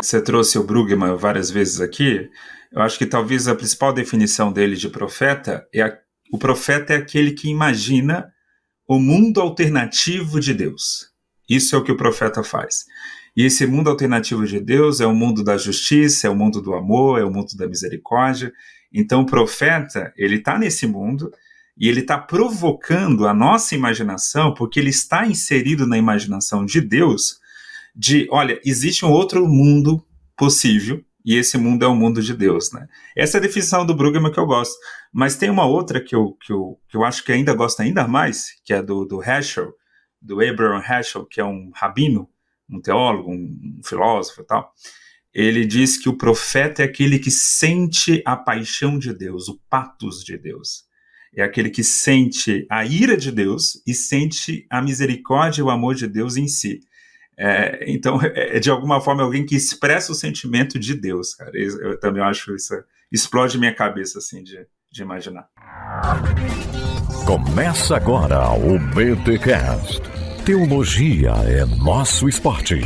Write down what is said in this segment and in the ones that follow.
Você trouxe o Brugman várias vezes aqui. Eu acho que talvez a principal definição dele de profeta é a, o profeta é aquele que imagina o mundo alternativo de Deus. Isso é o que o profeta faz. E esse mundo alternativo de Deus é o mundo da justiça, é o mundo do amor, é o mundo da misericórdia. Então o profeta, ele está nesse mundo e ele está provocando a nossa imaginação, porque ele está inserido na imaginação de Deus, de, olha, existe um outro mundo possível e esse mundo é o mundo de Deus, né? Essa é a definição do Brueggemann que eu gosto. Mas tem uma outra que eu, que eu, que eu acho que ainda gosto ainda mais, que é do, do Heschel, do Abraham Heschel, que é um rabino, um teólogo, um, um filósofo e tal. Ele diz que o profeta é aquele que sente a paixão de Deus, o patos de Deus é aquele que sente a ira de Deus e sente a misericórdia e o amor de Deus em si. É, então, é, é de alguma forma é alguém que expressa o sentimento de Deus, cara. Eu também acho isso. Explode minha cabeça, assim, de, de imaginar. Começa agora o BTCast. Teologia é nosso esporte.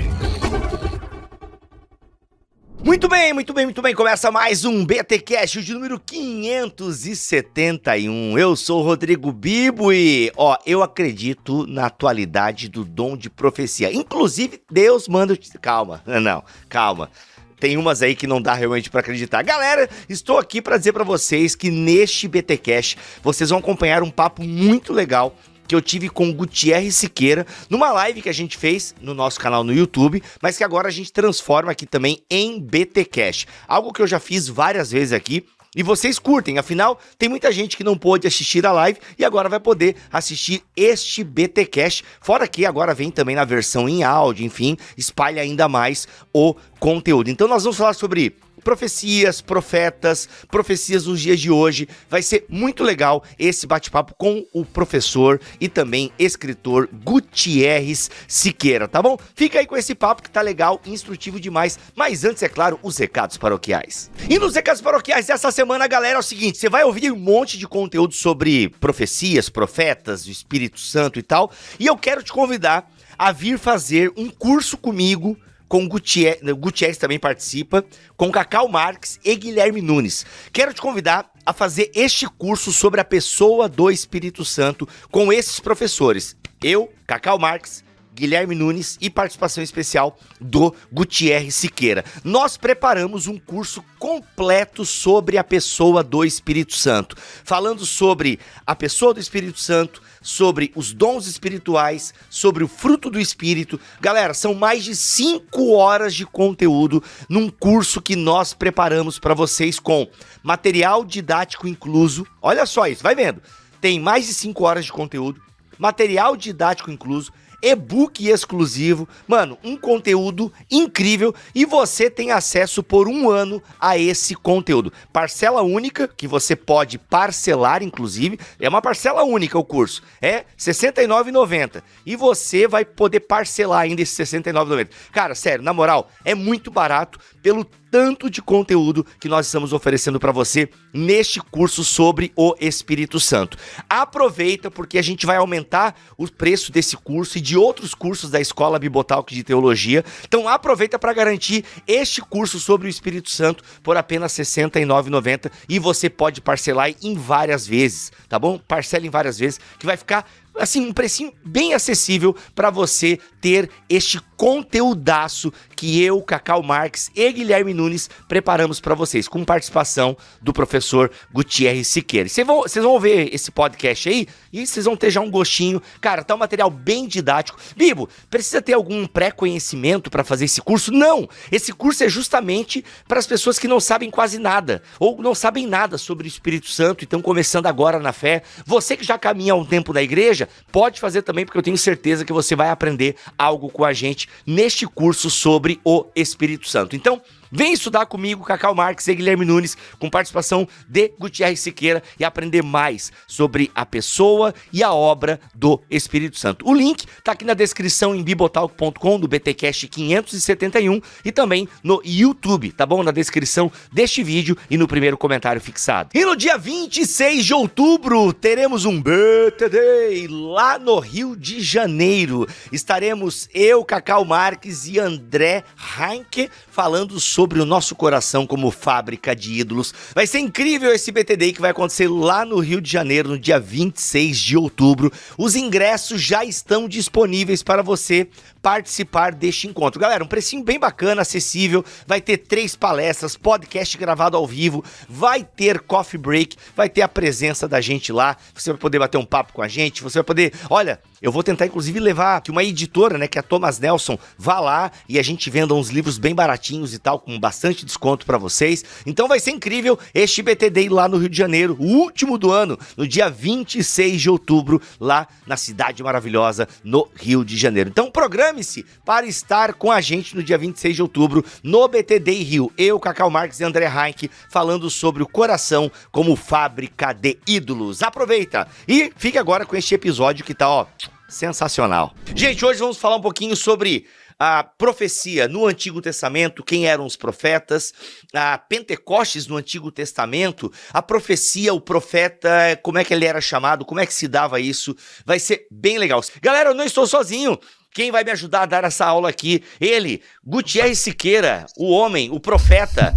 Muito bem, muito bem, muito bem. Começa mais um BT Cash, de número 571. Eu sou o Rodrigo Bibo e, ó, eu acredito na atualidade do dom de profecia. Inclusive, Deus manda. Calma, não, calma tem umas aí que não dá realmente para acreditar. Galera, estou aqui para dizer para vocês que neste BT Cash vocês vão acompanhar um papo muito legal que eu tive com o Gutierre Siqueira numa live que a gente fez no nosso canal no YouTube, mas que agora a gente transforma aqui também em BT Cash. Algo que eu já fiz várias vezes aqui, e vocês curtem, afinal, tem muita gente que não pôde assistir a live e agora vai poder assistir este BTcast, fora que agora vem também na versão em áudio, enfim, espalha ainda mais o conteúdo. Então nós vamos falar sobre profecias, profetas, profecias dos dias de hoje. Vai ser muito legal esse bate-papo com o professor e também escritor Gutierrez Siqueira, tá bom? Fica aí com esse papo que tá legal, instrutivo demais. Mas antes, é claro, os recados paroquiais. E nos recados paroquiais dessa semana, galera, é o seguinte: você vai ouvir um monte de conteúdo sobre profecias, profetas, o Espírito Santo e tal. E eu quero te convidar a vir fazer um curso comigo com Gutierrez, Gutierrez também participa, com Cacau Marques e Guilherme Nunes. Quero te convidar a fazer este curso sobre a pessoa do Espírito Santo com esses professores. Eu, Cacau Marques, Guilherme Nunes e participação especial do Gutierre Siqueira. Nós preparamos um curso completo sobre a pessoa do Espírito Santo, falando sobre a pessoa do Espírito Santo, sobre os dons espirituais, sobre o fruto do Espírito. Galera, são mais de cinco horas de conteúdo num curso que nós preparamos para vocês com material didático incluso. Olha só isso, vai vendo. Tem mais de cinco horas de conteúdo, material didático incluso e-book exclusivo, mano, um conteúdo incrível e você tem acesso por um ano a esse conteúdo. Parcela única, que você pode parcelar, inclusive, é uma parcela única o curso, é R$ 69,90 e você vai poder parcelar ainda esse R$ 69,90. Cara, sério, na moral, é muito barato pelo tanto de conteúdo que nós estamos oferecendo para você neste curso sobre o Espírito Santo. Aproveita porque a gente vai aumentar o preço desse curso e de outros cursos da Escola Bibotalk de Teologia. Então aproveita para garantir este curso sobre o Espírito Santo por apenas R$ 69,90 e você pode parcelar em várias vezes, tá bom? Parcela em várias vezes que vai ficar assim, um precinho bem acessível para você ter este conteúdaço que eu, Cacau Marques e Guilherme Nunes preparamos para vocês, com participação do professor Gutierrez Siqueira. Vocês vão, vocês vão ver esse podcast aí e vocês vão ter já um gostinho. Cara, tá um material bem didático. Bibo, precisa ter algum pré-conhecimento para fazer esse curso? Não! Esse curso é justamente para as pessoas que não sabem quase nada ou não sabem nada sobre o Espírito Santo e estão começando agora na fé. Você que já caminha há um tempo na igreja, pode fazer também, porque eu tenho certeza que você vai aprender algo com a gente neste curso sobre o Espírito Santo. Então, Vem estudar comigo, Cacau Marques e Guilherme Nunes, com participação de Gutierre Siqueira e aprender mais sobre a pessoa e a obra do Espírito Santo. O link está aqui na descrição em bibotalk.com do BTcast 571 e também no YouTube, tá bom? Na descrição deste vídeo e no primeiro comentário fixado. E no dia 26 de outubro teremos um BTD lá no Rio de Janeiro. Estaremos eu, Cacau Marques e André Heinke falando sobre sobre o nosso coração como fábrica de ídolos. Vai ser incrível esse BTD que vai acontecer lá no Rio de Janeiro, no dia 26 de outubro. Os ingressos já estão disponíveis para você participar deste encontro. Galera, um precinho bem bacana, acessível. Vai ter três palestras, podcast gravado ao vivo, vai ter coffee break, vai ter a presença da gente lá. Você vai poder bater um papo com a gente, você vai poder. Olha, eu vou tentar inclusive levar que uma editora, né, que é a Thomas Nelson, vá lá e a gente venda uns livros bem baratinhos e tal, com bastante desconto para vocês. Então vai ser incrível este BT Day lá no Rio de Janeiro, o último do ano, no dia 26 de outubro, lá na cidade maravilhosa, no Rio de Janeiro. Então programe-se para estar com a gente no dia 26 de outubro no BT Day Rio. Eu, Cacau Marques e André Heinck falando sobre o coração como fábrica de ídolos. Aproveita e fique agora com este episódio que tá, ó, sensacional. Gente, hoje vamos falar um pouquinho sobre a profecia no Antigo Testamento, quem eram os profetas, a Pentecostes no Antigo Testamento, a profecia, o profeta, como é que ele era chamado, como é que se dava isso, vai ser bem legal. Galera, eu não estou sozinho. Quem vai me ajudar a dar essa aula aqui? Ele, Gutierrez Siqueira, o homem, o profeta,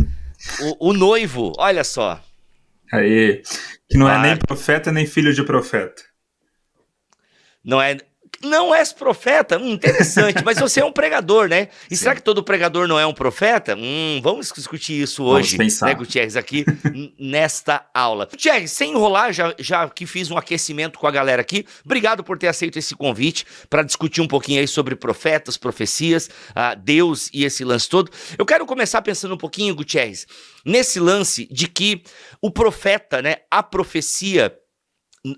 o, o noivo, olha só. Aí, que não é ah. é nem profeta nem filho de profeta. Não é, não és profeta? Hum, interessante, mas você é um pregador, né? E Sim. será que todo pregador não é um profeta? Hum, vamos discutir isso hoje, vamos né, Gutierrez, aqui nesta aula. Gutierrez, sem enrolar, já, já que fiz um aquecimento com a galera aqui, obrigado por ter aceito esse convite para discutir um pouquinho aí sobre profetas, profecias, ah, Deus e esse lance todo. Eu quero começar pensando um pouquinho, Gutierrez, nesse lance de que o profeta, né, a profecia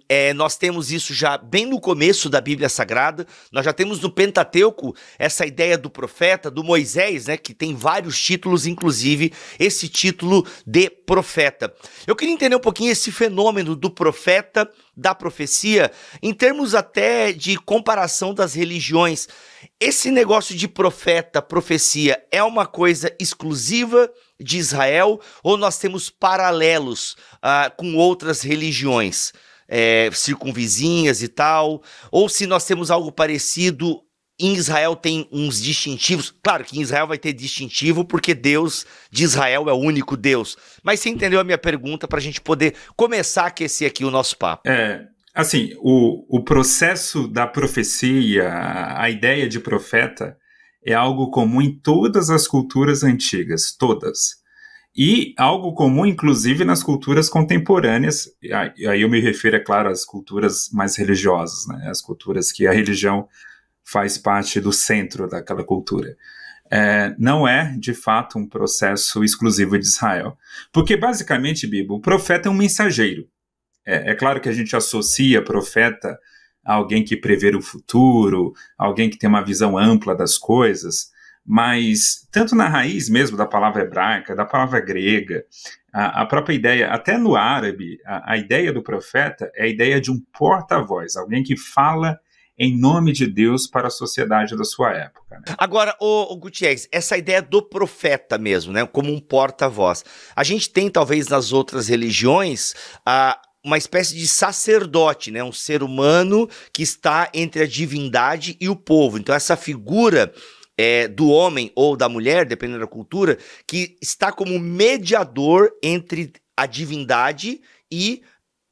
é, nós temos isso já bem no começo da Bíblia Sagrada. Nós já temos no Pentateuco essa ideia do profeta, do Moisés, né, que tem vários títulos, inclusive esse título de profeta. Eu queria entender um pouquinho esse fenômeno do profeta, da profecia, em termos até de comparação das religiões. Esse negócio de profeta, profecia, é uma coisa exclusiva de Israel ou nós temos paralelos ah, com outras religiões? é, circunvizinhas e tal, ou se nós temos algo parecido em Israel tem uns distintivos. Claro que em Israel vai ter distintivo, porque Deus de Israel é o único Deus. Mas você entendeu a minha pergunta para a gente poder começar a aquecer aqui o nosso papo. É. Assim, o, o processo da profecia, a, a ideia de profeta, é algo comum em todas as culturas antigas, todas e algo comum, inclusive, nas culturas contemporâneas, e aí eu me refiro, é claro, às culturas mais religiosas, né? as culturas que a religião faz parte do centro daquela cultura. É, não é, de fato, um processo exclusivo de Israel. Porque, basicamente, Bibo, o profeta é um mensageiro. É, é claro que a gente associa profeta a alguém que prevê o futuro, alguém que tem uma visão ampla das coisas, mas tanto na raiz mesmo da palavra hebraica, da palavra grega, a, a própria ideia, até no árabe, a, a, ideia do profeta é a ideia de um porta-voz, alguém que fala em nome de Deus para a sociedade da sua época. Né? Agora, o, Gutierrez, essa ideia do profeta mesmo, né, como um porta-voz, a gente tem talvez nas outras religiões a uma espécie de sacerdote, né? um ser humano que está entre a divindade e o povo. Então, essa figura é, do homem ou da mulher, dependendo da cultura, que está como mediador entre a divindade e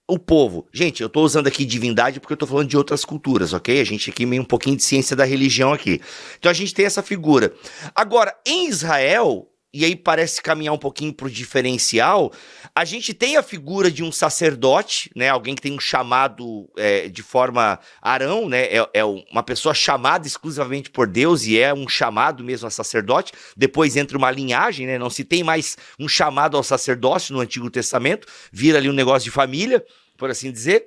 o povo. Gente, eu estou usando aqui divindade porque eu estou falando de outras culturas, ok? A gente aqui meio um pouquinho de ciência da religião aqui. Então a gente tem essa figura. Agora, em Israel, e aí parece caminhar um pouquinho para o diferencial, a gente tem a figura de um sacerdote, né? Alguém que tem um chamado é, de forma arão, né? É, é, uma pessoa chamada exclusivamente por Deus e é um chamado mesmo a sacerdote. Depois entra uma linhagem, né? Não se tem mais um chamado ao sacerdócio no Antigo Testamento, vira ali um negócio de família por assim dizer.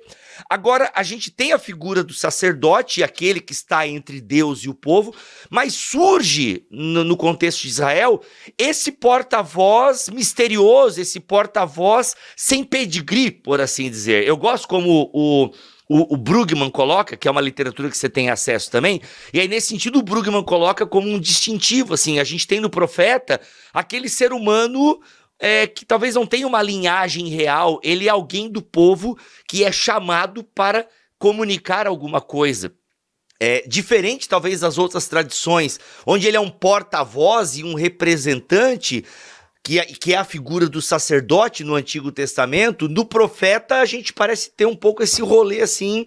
Agora, a gente tem a figura do sacerdote, aquele que está entre Deus e o povo, mas surge no, no contexto de Israel esse porta-voz misterioso, esse porta-voz sem pedigree, por assim dizer. Eu gosto como o. O, o Brugman coloca, que é uma literatura que você tem acesso também, e aí nesse sentido o Brugman coloca como um distintivo, assim, a gente tem no profeta aquele ser humano é, que talvez não tenha uma linhagem real, ele é alguém do povo que é chamado para comunicar alguma coisa. É, diferente talvez das outras tradições, onde ele é um porta-voz e um representante, que é, que é a figura do sacerdote no Antigo Testamento, no profeta a gente parece ter um pouco esse rolê assim.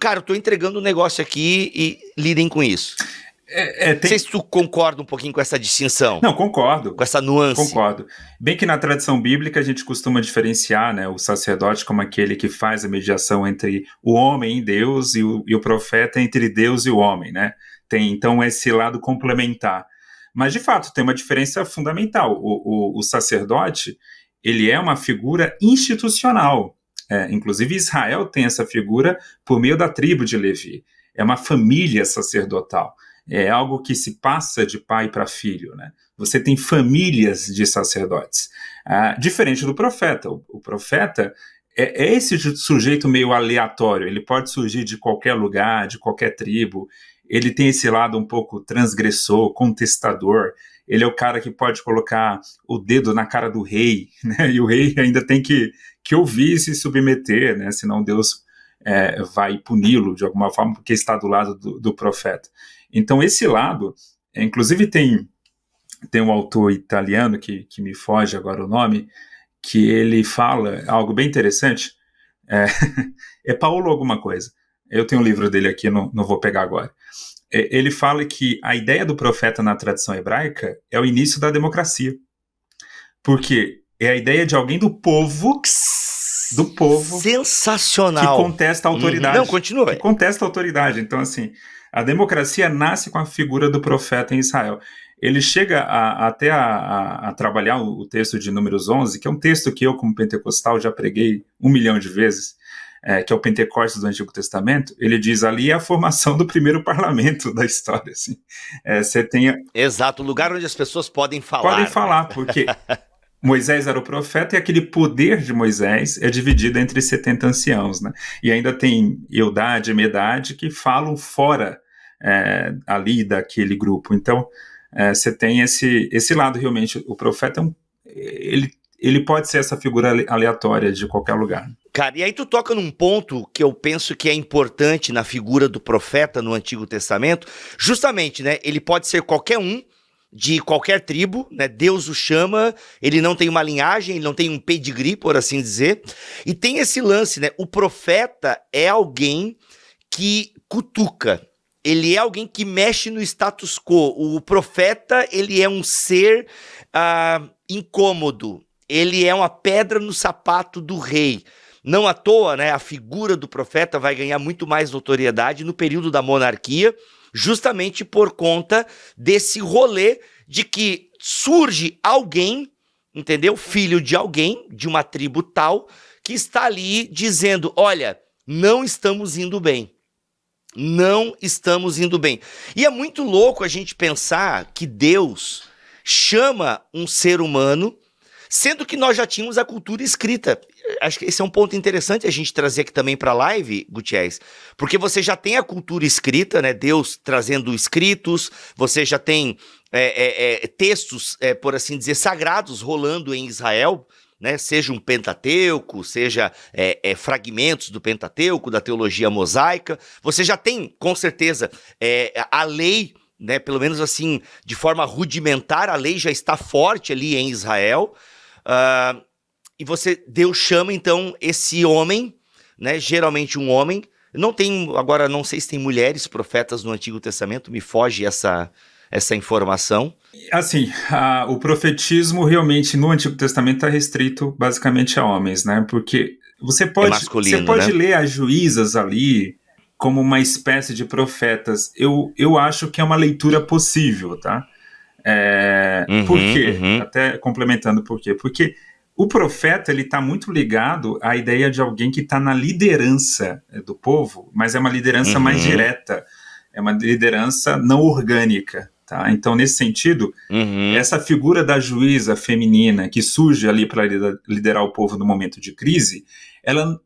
Cara, eu tô entregando um negócio aqui e lidem com isso. É, é, tem... Não sei se tu concorda um pouquinho com essa distinção. Não, concordo. Com essa nuance. Concordo. Bem que na tradição bíblica a gente costuma diferenciar né, o sacerdote como aquele que faz a mediação entre o homem e Deus e o, e o profeta entre Deus e o homem, né? Tem então esse lado complementar. Mas de fato tem uma diferença fundamental. O, o, o sacerdote ele é uma figura institucional. É, inclusive Israel tem essa figura por meio da tribo de Levi. É uma família sacerdotal é algo que se passa de pai para filho, né? Você tem famílias de sacerdotes, ah, diferente do profeta. O, o profeta é, é esse sujeito meio aleatório. Ele pode surgir de qualquer lugar, de qualquer tribo. Ele tem esse lado um pouco transgressor, contestador ele é o cara que pode colocar o dedo na cara do rei, né? E o rei ainda tem que, que ouvir e se submeter, né? Senão Deus é, vai puni-lo de alguma forma, porque está do lado do, do profeta. Então, esse lado, é, inclusive tem, tem um autor italiano, que, que me foge agora o nome, que ele fala algo bem interessante. É, é Paulo alguma coisa. Eu tenho um livro dele aqui, não, não vou pegar agora. É, ele fala que a ideia do profeta na tradição hebraica é o início da democracia. Porque é a ideia de alguém do povo do povo sensacional que contesta a autoridade. Uhum. Não, continua. Que contesta a autoridade. Então, assim, a democracia nasce com a figura do profeta em Israel. Ele chega a, até a, a, a, trabalhar o, texto de Números 11, que é um texto que eu, como pentecostal, já preguei um milhão de vezes, é, que é o Pentecostes do Antigo Testamento. Ele diz ali é a formação do primeiro parlamento da história. Assim. É, você tem... Exato, o lugar onde as pessoas podem falar. Podem né? falar, porque Moisés era o profeta e aquele poder de Moisés é dividido entre 70 anciãos, né? E ainda tem Eudade e Medade que falam fora é, ali daquele grupo. Então, é, você tem esse, esse lado realmente. O profeta, é um, ele, ele pode ser essa figura aleatória de qualquer lugar. Cara, e aí tu toca num ponto que eu penso que é importante na figura do profeta no Antigo Testamento, justamente, né? Ele pode ser qualquer um, de qualquer tribo, né? Deus o chama, ele não tem uma linhagem, ele não tem um pedigree, por assim dizer. E tem esse lance, né? O profeta é alguém que cutuca. Ele é alguém que mexe no status quo. O profeta, ele é um ser ah, incômodo. Ele é uma pedra no sapato do rei. Não à toa, né? A figura do profeta vai ganhar muito mais notoriedade no período da monarquia, justamente por conta desse rolê de que surge alguém, entendeu? Filho de alguém, de uma tribo tal, que está ali dizendo: olha, não estamos indo bem. Não estamos indo bem. E é muito louco a gente pensar que Deus chama um ser humano, sendo que nós já tínhamos a cultura escrita acho que esse é um ponto interessante a gente trazer aqui também para a live, Gutierrez, porque você já tem a cultura escrita, né? Deus trazendo escritos, você já tem é, é, é textos, é, por assim dizer, sagrados rolando em Israel, né, seja um Pentateuco, seja é, é, fragmentos do Pentateuco, da teologia mosaica, você já tem, com certeza, é, a lei, né, pelo menos assim, de forma rudimentar, a lei já está forte ali em Israel. Uh, e você, Deus chama então esse homem, né? Geralmente um homem. Não tem, agora não sei se tem mulheres profetas no Antigo Testamento, me foge essa, essa informação? Assim, a, o profetismo realmente no Antigo Testamento está restrito basicamente a homens, né? Porque você é pode, é você pode né? ler as juízas ali como uma espécie de profetas. Eu, eu acho que é uma leitura possível, tá? É, uhum, por quê? Uhum. Até complementando por quê? Porque o profeta ele está muito ligado à ideia de alguém que está na liderança eh, do povo, mas é uma liderança uhum. mais direta, é uma liderança não orgânica. Tá? Então, nesse sentido, uhum. essa figura da juíza feminina que surge ali para liderar o povo no momento de crise, ela,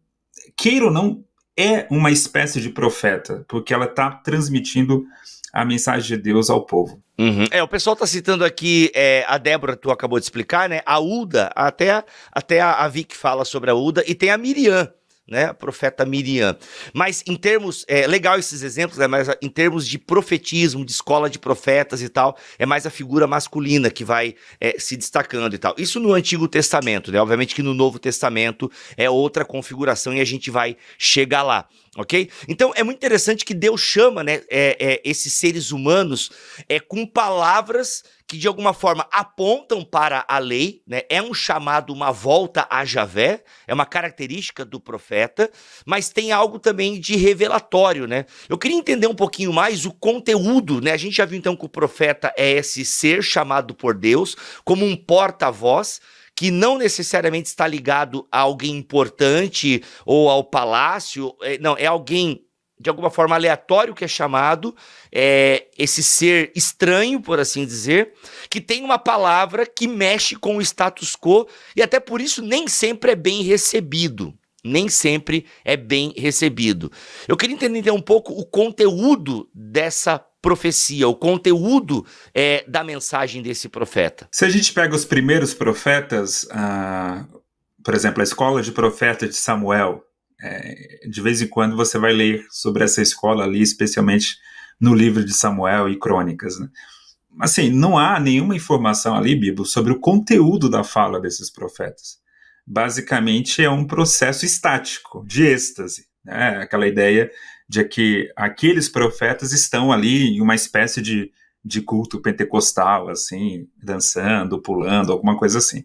queira ou não, é uma espécie de profeta, porque ela está transmitindo a mensagem de Deus ao povo. Uhum. É, o pessoal está citando aqui é, a Débora, tu acabou de explicar, né? A Uda, até, até a, a Vic fala sobre a Uda, e tem a Miriam né, a profeta Miriam. Mas em termos, é legal esses exemplos, né, mas em termos de profetismo, de escola de profetas e tal, é mais a figura masculina que vai é, se destacando e tal. Isso no Antigo Testamento, né? Obviamente que no Novo Testamento é outra configuração e a gente vai chegar lá ok? Então é muito interessante que Deus chama né, é, é, esses seres humanos é, com palavras que de alguma forma apontam para a lei, né? é um chamado, uma volta a Javé, é uma característica do profeta, mas tem algo também de revelatório. Né? Eu queria entender um pouquinho mais o conteúdo. Né? A gente já viu então que o profeta é esse ser chamado por Deus como um porta-voz que não necessariamente está ligado a alguém importante ou ao palácio, é, não, é alguém de alguma forma aleatório que é chamado, é, esse ser estranho, por assim dizer, que tem uma palavra que mexe com o status quo e até por isso nem sempre é bem recebido. Nem sempre é bem recebido. Eu queria entender um pouco o conteúdo dessa profecia, o conteúdo é, da mensagem desse profeta. Se a gente pega os primeiros profetas, ah, por exemplo, a escola de profeta de Samuel, é, de vez em quando você vai ler sobre essa escola ali, especialmente no livro de Samuel e Crônicas. Né? Assim, não há nenhuma informação ali, Bíblia sobre o conteúdo da fala desses profetas. Basicamente é um processo estático, de êxtase. Né? Aquela ideia de que aqueles profetas estão ali em uma espécie de, de culto pentecostal, assim, dançando, pulando, alguma coisa assim.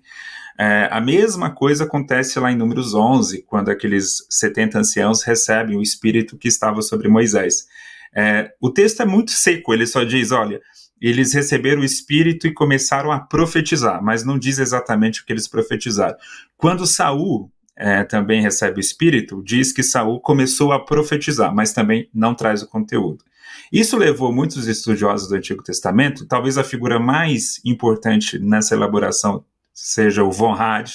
É, a mesma coisa acontece lá em Números 11, quando aqueles 70 anciãos recebem o espírito que estava sobre Moisés. É, o texto é muito seco, ele só diz: olha, eles receberam o espírito e começaram a profetizar, mas não diz exatamente o que eles profetizaram. Quando Saul é, também recebe o espírito, diz que Saul começou a profetizar, mas também não traz o conteúdo. Isso levou muitos estudiosos do Antigo Testamento, talvez a figura mais importante nessa elaboração seja o Von Had,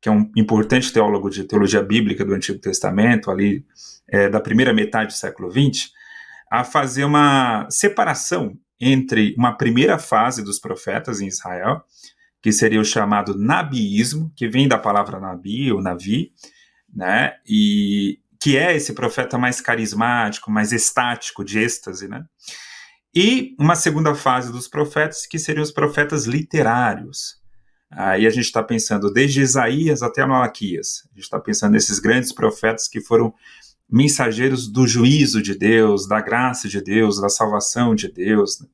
que é um importante teólogo de teologia bíblica do Antigo Testamento, ali é, da primeira metade do século XX, a fazer uma separação entre uma primeira fase dos profetas em Israel que seria o chamado nabiísmo, que vem da palavra nabi ou navi, né? E que é esse profeta mais carismático, mais estático, de êxtase, né? E uma segunda fase dos profetas, que seriam os profetas literários. Aí a gente está pensando desde Isaías até Malaquias. A gente está pensando nesses grandes profetas que foram mensageiros do juízo de Deus, da graça de Deus, da salvação de Deus. Né?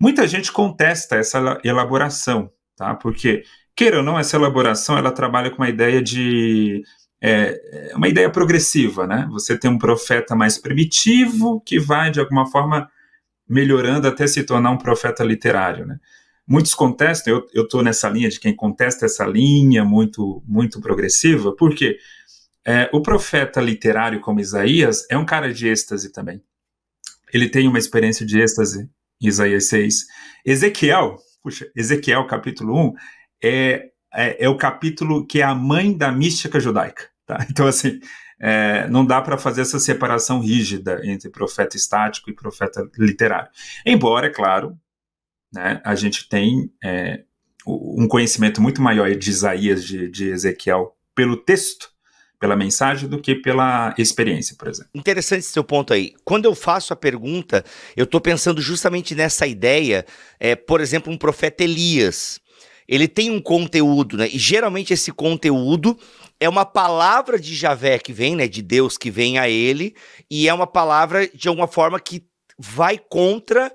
Muita gente contesta essa elaboração, tá? Porque, queira ou não, essa elaboração ela trabalha com uma ideia de é, é uma ideia progressiva, né? Você tem um profeta mais primitivo que vai, de alguma forma, melhorando até se tornar um profeta literário, né? Muitos contestam, eu estou nessa linha de quem contesta essa linha muito, muito progressiva, porque é, o profeta literário como Isaías é um cara de êxtase também. Ele tem uma experiência de êxtase, Isaías 6. Ezequiel, puxa, Ezequiel capítulo 1 é, é, é o capítulo que é a mãe da mística judaica. Tá? Então, assim, é, não dá para fazer essa separação rígida entre profeta estático e profeta literário. Embora, é claro, né, a gente tem é, um conhecimento muito maior de Isaías, de, de Ezequiel, pelo texto, pela mensagem do que pela experiência, por exemplo. Interessante esse seu ponto aí. Quando eu faço a pergunta, eu estou pensando justamente nessa ideia, é, por exemplo, um profeta Elias. Ele tem um conteúdo, né? E geralmente esse conteúdo é uma palavra de Javé que vem, né? De Deus que vem a ele, e é uma palavra de alguma forma que vai contra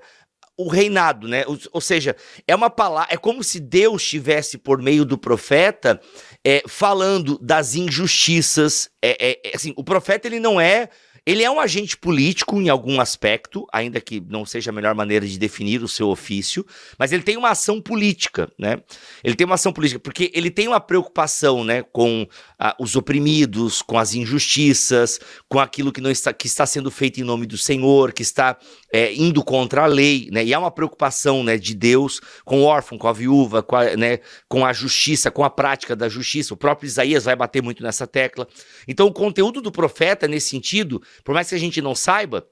o reinado, né? Ou, seja, é uma palavra, é como se Deus tivesse por meio do profeta é, falando das injustiças. É, é, é, assim, o profeta ele não é ele é um agente político em algum aspecto, ainda que não seja a melhor maneira de definir o seu ofício, mas ele tem uma ação política, né? Ele tem uma ação política, porque ele tem uma preocupação, né, com ah, os oprimidos, com as injustiças, com aquilo que não está, que está sendo feito em nome do Senhor, que está é, indo contra a lei, né? E há uma preocupação, né, de Deus com o órfão, com a viúva, com a, né, com a justiça, com a prática da justiça. O próprio Isaías vai bater muito nessa tecla. Então, o conteúdo do profeta, nesse sentido, por mais que a gente não saiba,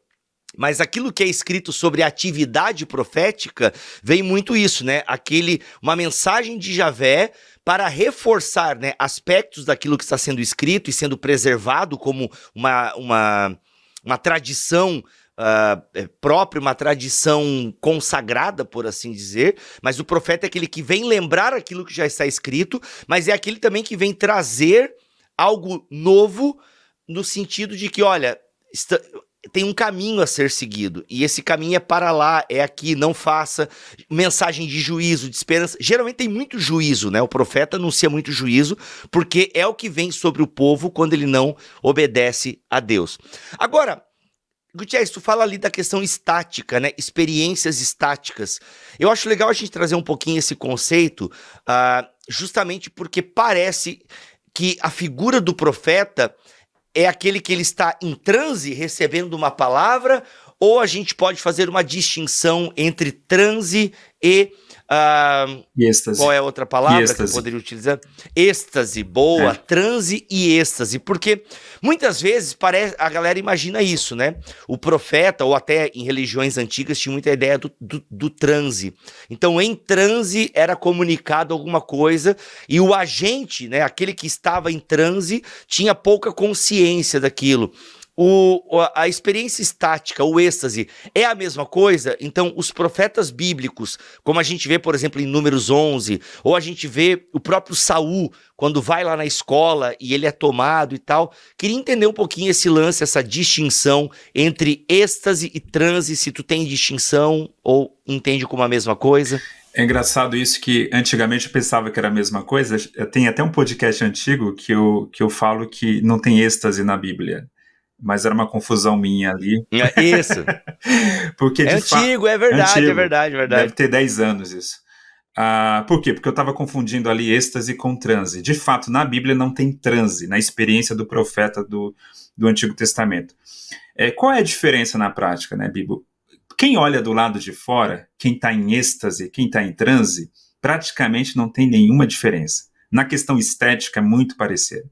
mas aquilo que é escrito sobre atividade profética vem muito isso, né? Aquele uma mensagem de Javé para reforçar, né, aspectos daquilo que está sendo escrito e sendo preservado como uma uma, uma tradição uh, própria, uma tradição consagrada, por assim dizer. Mas o profeta é aquele que vem lembrar aquilo que já está escrito, mas é aquele também que vem trazer algo novo no sentido de que, olha, está, tem um caminho a ser seguido. E esse caminho é para lá, é aqui, não faça. Mensagem de juízo, de esperança. Geralmente tem muito juízo, né? O profeta anuncia muito juízo, porque é o que vem sobre o povo quando ele não obedece a Deus. Agora, Gutierrez, tu fala ali da questão estática, né? Experiências estáticas. Eu acho legal a gente trazer um pouquinho esse conceito, uh, justamente porque parece que a figura do profeta é aquele que ele está em transe, recebendo uma palavra, ou a gente pode fazer uma distinção entre transe e ah, êxtase. Qual é a outra palavra que eu poderia utilizar? Êxtase, boa, é. transe e êxtase. Porque muitas vezes parece, a galera imagina isso, né? O profeta, ou até em religiões antigas, tinha muita ideia do, do, do transe. Então, em transe era comunicado alguma coisa e o agente, né, aquele que estava em transe, tinha pouca consciência daquilo o, a experiência estática, o êxtase, é a mesma coisa? Então, os profetas bíblicos, como a gente vê, por exemplo, em Números 11, ou a gente vê o próprio Saul, quando vai lá na escola e ele é tomado e tal. Queria entender um pouquinho esse lance, essa distinção entre êxtase e transe, se tu tem distinção ou entende como a mesma coisa. É engraçado isso que antigamente eu pensava que era a mesma coisa. Tem até um podcast antigo que eu, que eu falo que não tem êxtase na Bíblia mas era uma confusão minha ali. É isso. porque é antigo, é verdade, antigo. é verdade, é verdade. Deve ter 10 anos isso. Ah, por quê? Porque eu estava confundindo ali êxtase com transe. De fato, na Bíblia não tem transe, na experiência do profeta do, do Antigo Testamento. É, qual é a diferença na prática, né, Bibo? Quem olha do lado de fora, quem está em êxtase, quem está em transe, praticamente não tem nenhuma diferença. Na questão estética, é muito parecido.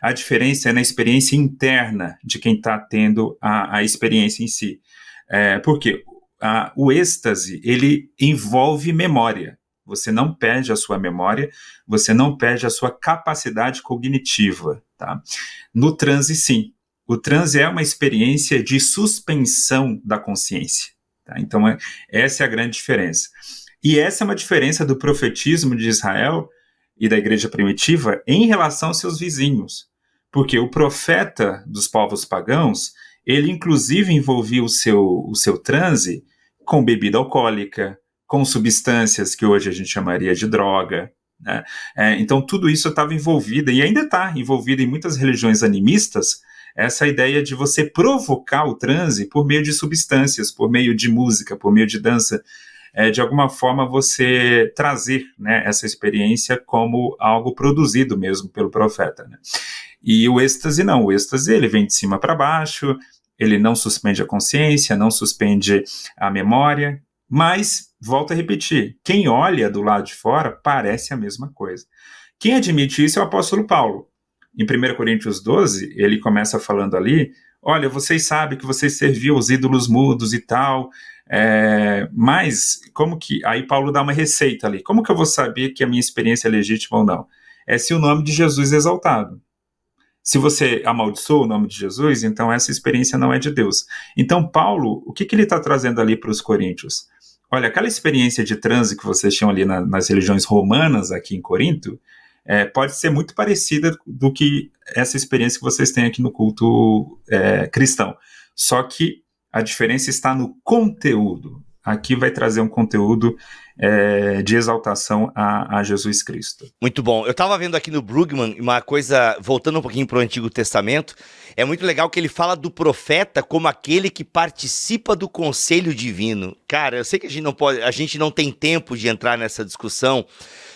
A diferença é na experiência interna de quem está tendo a, a, experiência em si. É, porque a, o êxtase, ele envolve memória. Você não perde a sua memória, você não perde a sua capacidade cognitiva. Tá? No transe, sim. O transe é uma experiência de suspensão da consciência. Tá? Então, é, essa é a grande diferença. E essa é uma diferença do profetismo de Israel e da igreja primitiva em relação aos seus vizinhos porque o profeta dos povos pagãos, ele inclusive envolvia o seu, o seu transe com bebida alcoólica, com substâncias que hoje a gente chamaria de droga. Né? É, então, tudo isso estava envolvido, e ainda está envolvido em muitas religiões animistas, essa ideia de você provocar o transe por meio de substâncias, por meio de música, por meio de dança, é, de alguma forma você trazer né, essa experiência como algo produzido mesmo pelo profeta. Né? E o êxtase não, o êxtase ele vem de cima para baixo, ele não suspende a consciência, não suspende a memória, mas, volto a repetir, quem olha do lado de fora parece a mesma coisa. Quem admite isso é o apóstolo Paulo. Em 1 Coríntios 12, ele começa falando ali: Olha, vocês sabem que vocês serviam os ídolos mudos e tal, é, mas, como que. Aí Paulo dá uma receita ali. Como que eu vou saber que a minha experiência é legítima ou não? É se o nome de Jesus é exaltado. Se você amaldiçoa o nome de Jesus, então essa experiência não é de Deus. Então, Paulo, o que, que ele está trazendo ali para os coríntios? Olha, aquela experiência de transe que vocês tinham ali na, nas religiões romanas aqui em Corinto, é, pode ser muito parecida do que essa experiência que vocês têm aqui no culto é, cristão. Só que a diferença está no conteúdo. Aqui vai trazer um conteúdo é, de exaltação a, a, Jesus Cristo. Muito bom. Eu estava vendo aqui no Brugman uma coisa, voltando um pouquinho para o Antigo Testamento, é muito legal que ele fala do profeta como aquele que participa do conselho divino. Cara, eu sei que a gente não pode, a gente não tem tempo de entrar nessa discussão,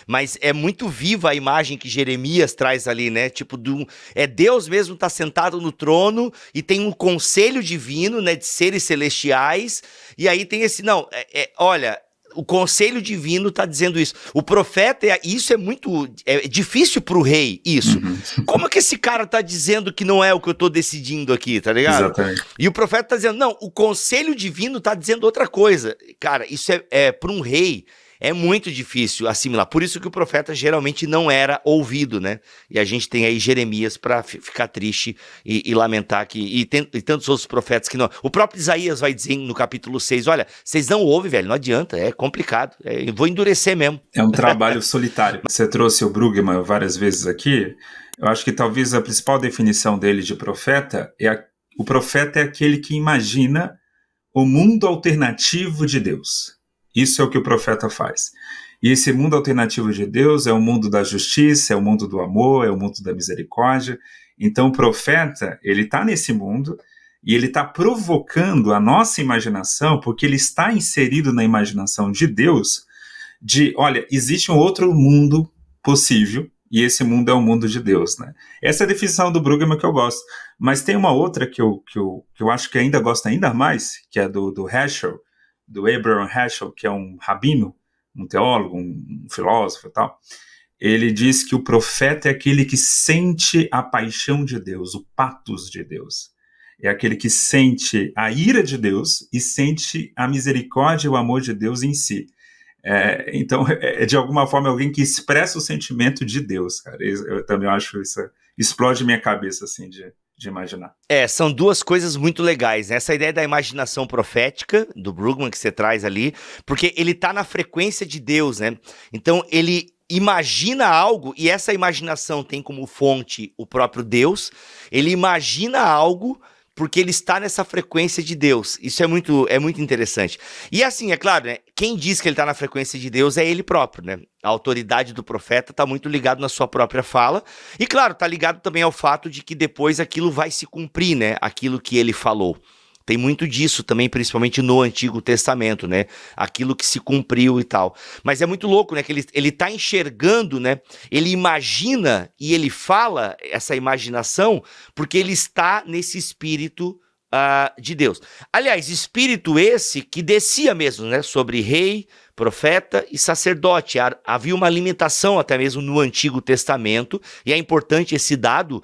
mas é muito viva a imagem que Jeremias traz ali, né? Tipo, do, é Deus mesmo está sentado no trono e tem um conselho divino, né, de seres celestiais, e aí tem esse, não, é, é, olha, o conselho divino está dizendo isso. O profeta, é, isso é muito é difícil para o rei, isso. Uhum. Como é que esse cara está dizendo que não é o que eu estou decidindo aqui, tá ligado? Exatamente. E o profeta está dizendo, não, o conselho divino está dizendo outra coisa. Cara, isso é, é para um rei, é muito difícil assimilar. Por isso que o profeta geralmente não era ouvido, né? E a gente tem aí Jeremias para ficar triste e, e lamentar que e, tem, e, tantos outros profetas que não. O próprio Isaías vai dizer no capítulo 6, olha, vocês não ouvem, velho, não adianta, é complicado, é, vou endurecer mesmo. É um trabalho solitário. Você trouxe o Brugman várias vezes aqui. Eu acho que talvez a principal definição dele de profeta é a, o profeta é aquele que imagina o mundo alternativo de Deus. Isso é o que o profeta faz. E esse mundo alternativo de Deus é o mundo da justiça, é o mundo do amor, é o mundo da misericórdia. Então, o profeta, ele está nesse mundo e ele está provocando a nossa imaginação, porque ele está inserido na imaginação de Deus, de, olha, existe um outro mundo possível e esse mundo é o mundo de Deus, né? Essa é a definição do Brueggemann que eu gosto. Mas tem uma outra que eu, que eu, que eu acho que ainda gosto ainda mais, que é do, do Heschel, do Abraham Heschel, que é um rabino, um teólogo, um, filósofo e tal, ele diz que o profeta é aquele que sente a paixão de Deus, o patos de Deus. É aquele que sente a ira de Deus e sente a misericórdia e o amor de Deus em si. É, então, é de alguma forma é alguém que expressa o sentimento de Deus, cara. Eu, eu também acho isso. Explode minha cabeça, assim, de, de imaginar. É, são duas coisas muito legais. Né? Essa ideia da imaginação profética do Brugman que você traz ali, porque ele está na frequência de Deus, né? Então ele imagina algo e essa imaginação tem como fonte o próprio Deus. Ele imagina algo porque ele está nessa frequência de Deus. Isso é muito é muito interessante. E assim, é claro, né? Quem diz que ele está na frequência de Deus é ele próprio, né? A autoridade do profeta está muito ligado na sua própria fala. E claro, está ligado também ao fato de que depois aquilo vai se cumprir, né? Aquilo que ele falou. Tem muito disso também, principalmente no Antigo Testamento, né? Aquilo que se cumpriu e tal. Mas é muito louco, né? Que ele, está enxergando, né? Ele imagina e ele fala essa imaginação porque ele está nesse espírito uh, de Deus. Aliás, espírito esse que descia mesmo, né? Sobre rei, profeta e sacerdote. Havia uma limitação até mesmo no Antigo Testamento, e é importante esse dado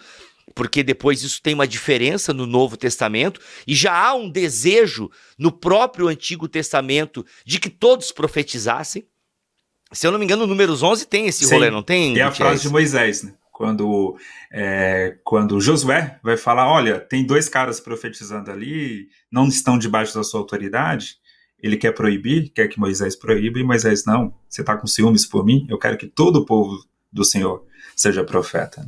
porque depois isso tem uma diferença no Novo Testamento, e já há um desejo no próprio Antigo Testamento de que todos profetizassem. Se eu não me engano, o Números 11 tem esse Sim, rolê, não tem? É a frase de Moisés, né? Quando, é, quando Josué vai falar: Olha, tem dois caras profetizando ali, não estão debaixo da sua autoridade. Ele quer proibir, quer que Moisés proíba, e Moisés não. Você está com ciúmes por mim? Eu quero que todo o povo do Senhor seja profeta.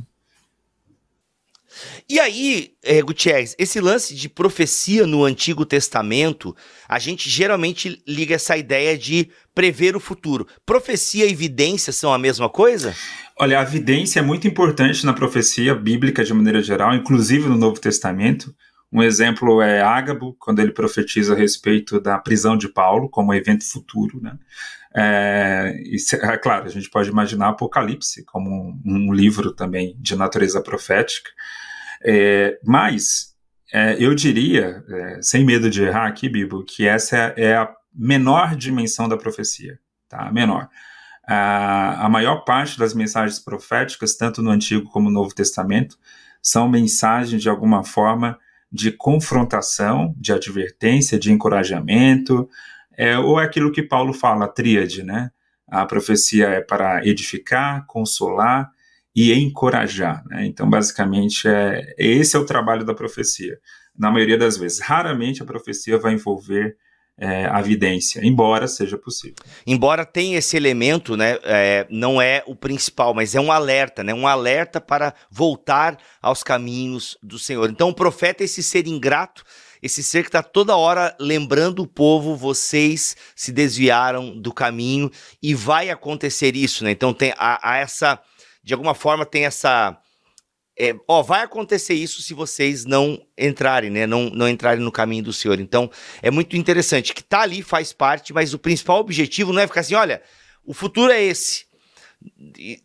E aí, é, Gutierrez, esse lance de profecia no Antigo Testamento, a gente geralmente liga essa ideia de prever o futuro. Profecia e evidência são a mesma coisa? Olha, a evidência é muito importante na profecia bíblica de maneira geral, inclusive no Novo Testamento. Um exemplo é Ágabo, quando ele profetiza a respeito da prisão de Paulo como evento futuro, né? É, é, claro, a gente pode imaginar Apocalipse como um, um livro também de natureza profética, é, mas é, eu diria, é, sem medo de errar aqui, Bibo, que essa é a menor dimensão da profecia, tá? Menor. A, a maior parte das mensagens proféticas, tanto no Antigo como no Novo Testamento, são mensagens de alguma forma de confrontação, de advertência, de encorajamento, é, ou é aquilo que Paulo fala, a tríade, né? A profecia é para edificar, consolar e encorajar. Né? Então, basicamente, é, esse é o trabalho da profecia. Na maioria das vezes, raramente a profecia vai envolver é, a evidência, embora seja possível. Embora tenha esse elemento, né, é, não é o principal, mas é um alerta, né, um alerta para voltar aos caminhos do Senhor. Então, o profeta é esse ser ingrato, esse ser que está toda hora lembrando o povo, vocês se desviaram do caminho e vai acontecer isso, né? Então, tem a, a essa de alguma forma tem essa. É, ó, vai acontecer isso se vocês não entrarem, né? Não, não entrarem no caminho do Senhor. Então, é muito interessante que tá ali, faz parte, mas o principal objetivo não é ficar assim, olha, o futuro é esse.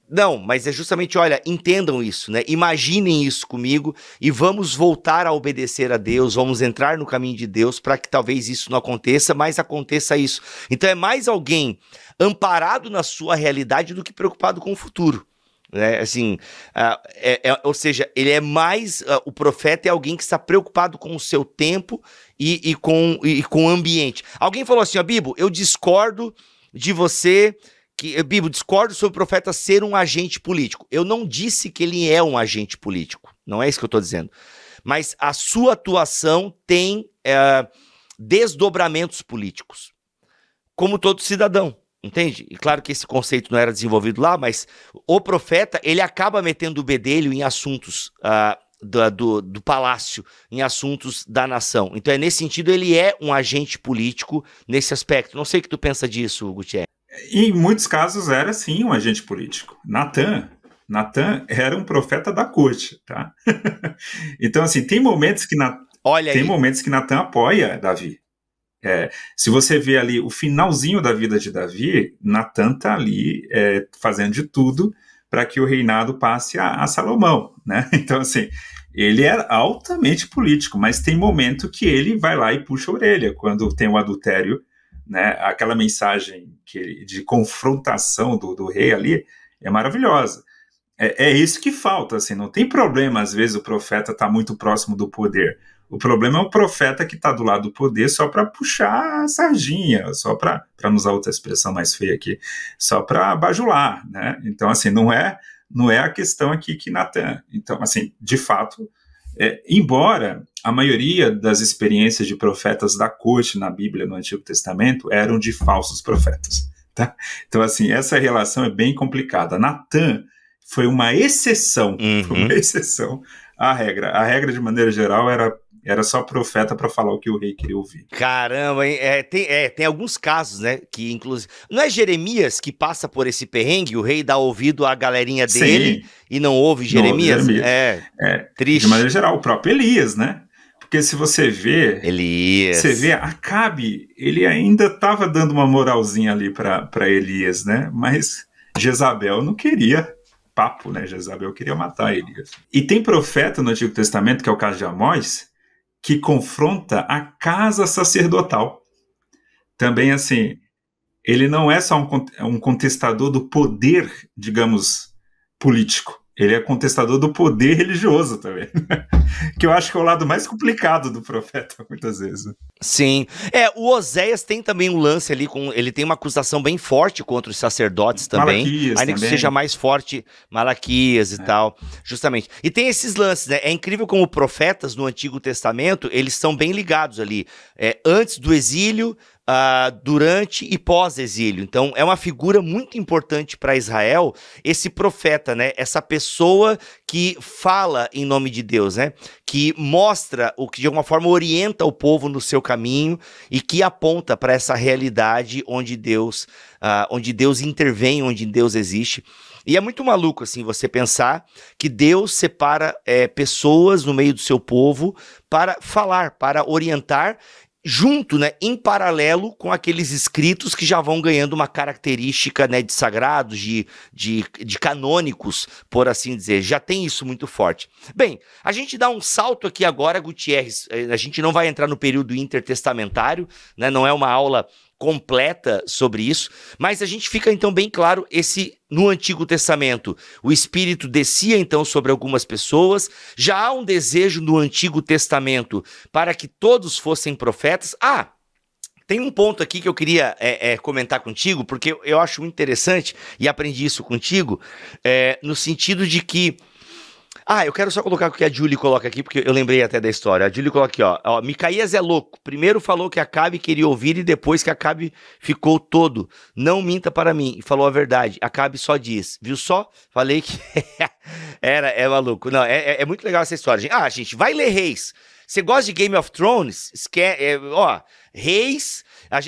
Não, mas é justamente, olha, entendam isso, né? Imaginem isso comigo e vamos voltar a obedecer a Deus, vamos entrar no caminho de Deus para que talvez isso não aconteça, mas aconteça isso. Então é mais alguém amparado na sua realidade do que preocupado com o futuro. Né? Assim, uh, é, é, ou seja, ele é mais. Uh, o profeta é alguém que está preocupado com o seu tempo e, e com, e, com o ambiente. Alguém falou assim: ó, Bibo, eu discordo de você. Que, eh, Bibo, discordo sobre o profeta ser um agente político. Eu não disse que ele é um agente político. Não é isso que eu estou dizendo. Mas a sua atuação tem uh, desdobramentos políticos, como todo cidadão. Entende? E claro que esse conceito não era desenvolvido lá, mas o profeta, ele acaba metendo o bedelho em assuntos ah, do, do, do, palácio, em assuntos da nação. Então, é nesse sentido, ele é um agente político nesse aspecto. Não sei o que tu pensa disso, Gutierrez. Em muitos casos, era sim um agente político. Natan, Natan era um profeta da corte, tá? então, assim, tem momentos que... Na... Olha tem aí. momentos que Natan apoia Davi. É, se você vê ali o finalzinho da vida de Davi, Natan está ali é, fazendo de tudo para que o reinado passe a, a, Salomão, né? Então, assim, ele é altamente político, mas tem momento que ele vai lá e puxa a orelha quando tem o adultério, né? Aquela mensagem que, de confrontação do, do rei ali é maravilhosa. É, é, isso que falta, assim, não tem problema às vezes o profeta estar tá muito próximo do poder. O problema é o profeta que está do lado do poder só para puxar a sardinha, só para não usar outra expressão mais feia aqui, só para bajular, né? Então, assim, não é não é a questão aqui que Natan. Então, assim, de fato, é, embora a maioria das experiências de profetas da corte na Bíblia, no Antigo Testamento, eram de falsos profetas, tá? Então, assim, essa relação é bem complicada. Natan foi uma exceção, uhum. foi uma uhum. exceção a regra. A regra, de maneira geral, era, era só profeta para falar o que o rei queria ouvir. Caramba, é, tem, é, tem alguns casos, né? Que inclusive. Não é Jeremias que passa por esse perrengue, o rei dá ouvido à galerinha dele Sim. e não ouve Jeremias? Não Jeremias. É, é, triste. De maneira geral, o próprio Elias, né? Porque se você vê. Elias. Você vê, Acabe, ele ainda estava dando uma moralzinha ali para Elias, né? Mas Jezabel não queria papo, né? Jezabel queria matar ele. Assim. E tem profeta no Antigo Testamento, que é o caso de Amós, que confronta a casa sacerdotal. Também, assim, ele não é só um contestador do poder, digamos, político. Ele é contestador do poder religioso também. que eu acho que é o lado mais complicado do profeta, muitas vezes. Sim. É, o Oséias tem também um lance ali, com, ele tem uma acusação bem forte contra os sacerdotes também. Malaquias ainda também. que seja mais forte, Malaquias e é. tal. Justamente. E tem esses lances, né? É incrível como profetas no Antigo Testamento, eles são bem ligados ali. É, antes do exílio, uh, durante e pós-exílio. Então, é uma figura muito importante para Israel, esse profeta, né? Essa pessoa que fala em nome de Deus, né? Que mostra o que de alguma forma orienta o povo no seu caminho e que aponta para essa realidade onde Deus, uh, onde Deus intervém, onde Deus existe. E é muito maluco, assim, você pensar que Deus separa é, pessoas no meio do seu povo para falar, para orientar junto, né, em paralelo com aqueles escritos que já vão ganhando uma característica né, de sagrados, de, de, de canônicos, por assim dizer. Já tem isso muito forte. Bem, a gente dá um salto aqui agora, Gutierrez. Eh, a gente não vai entrar no período intertestamentário, né, não é uma aula completa sobre isso, mas a gente fica então bem claro esse no Antigo Testamento, o espírito descia então sobre algumas pessoas, já há um desejo no Antigo Testamento para que todos fossem profetas. Ah, tem um ponto aqui que eu queria é, é, comentar contigo, porque eu acho interessante e aprendi isso contigo, é, no sentido de que ah, eu quero só colocar o que a Julie coloca aqui, porque eu lembrei até da história. A Julie coloca aqui, ó. ó Micaías é louco. Primeiro falou que Acabe queria ouvir e depois que Acabe ficou todo. Não minta para mim. E falou a verdade. Acabe só diz. Viu só? Falei que era, é maluco. Não, é, é, é muito legal essa história. Ah, gente, vai ler Reis. Você gosta de Game of Thrones? Esque... É, ó, Reis.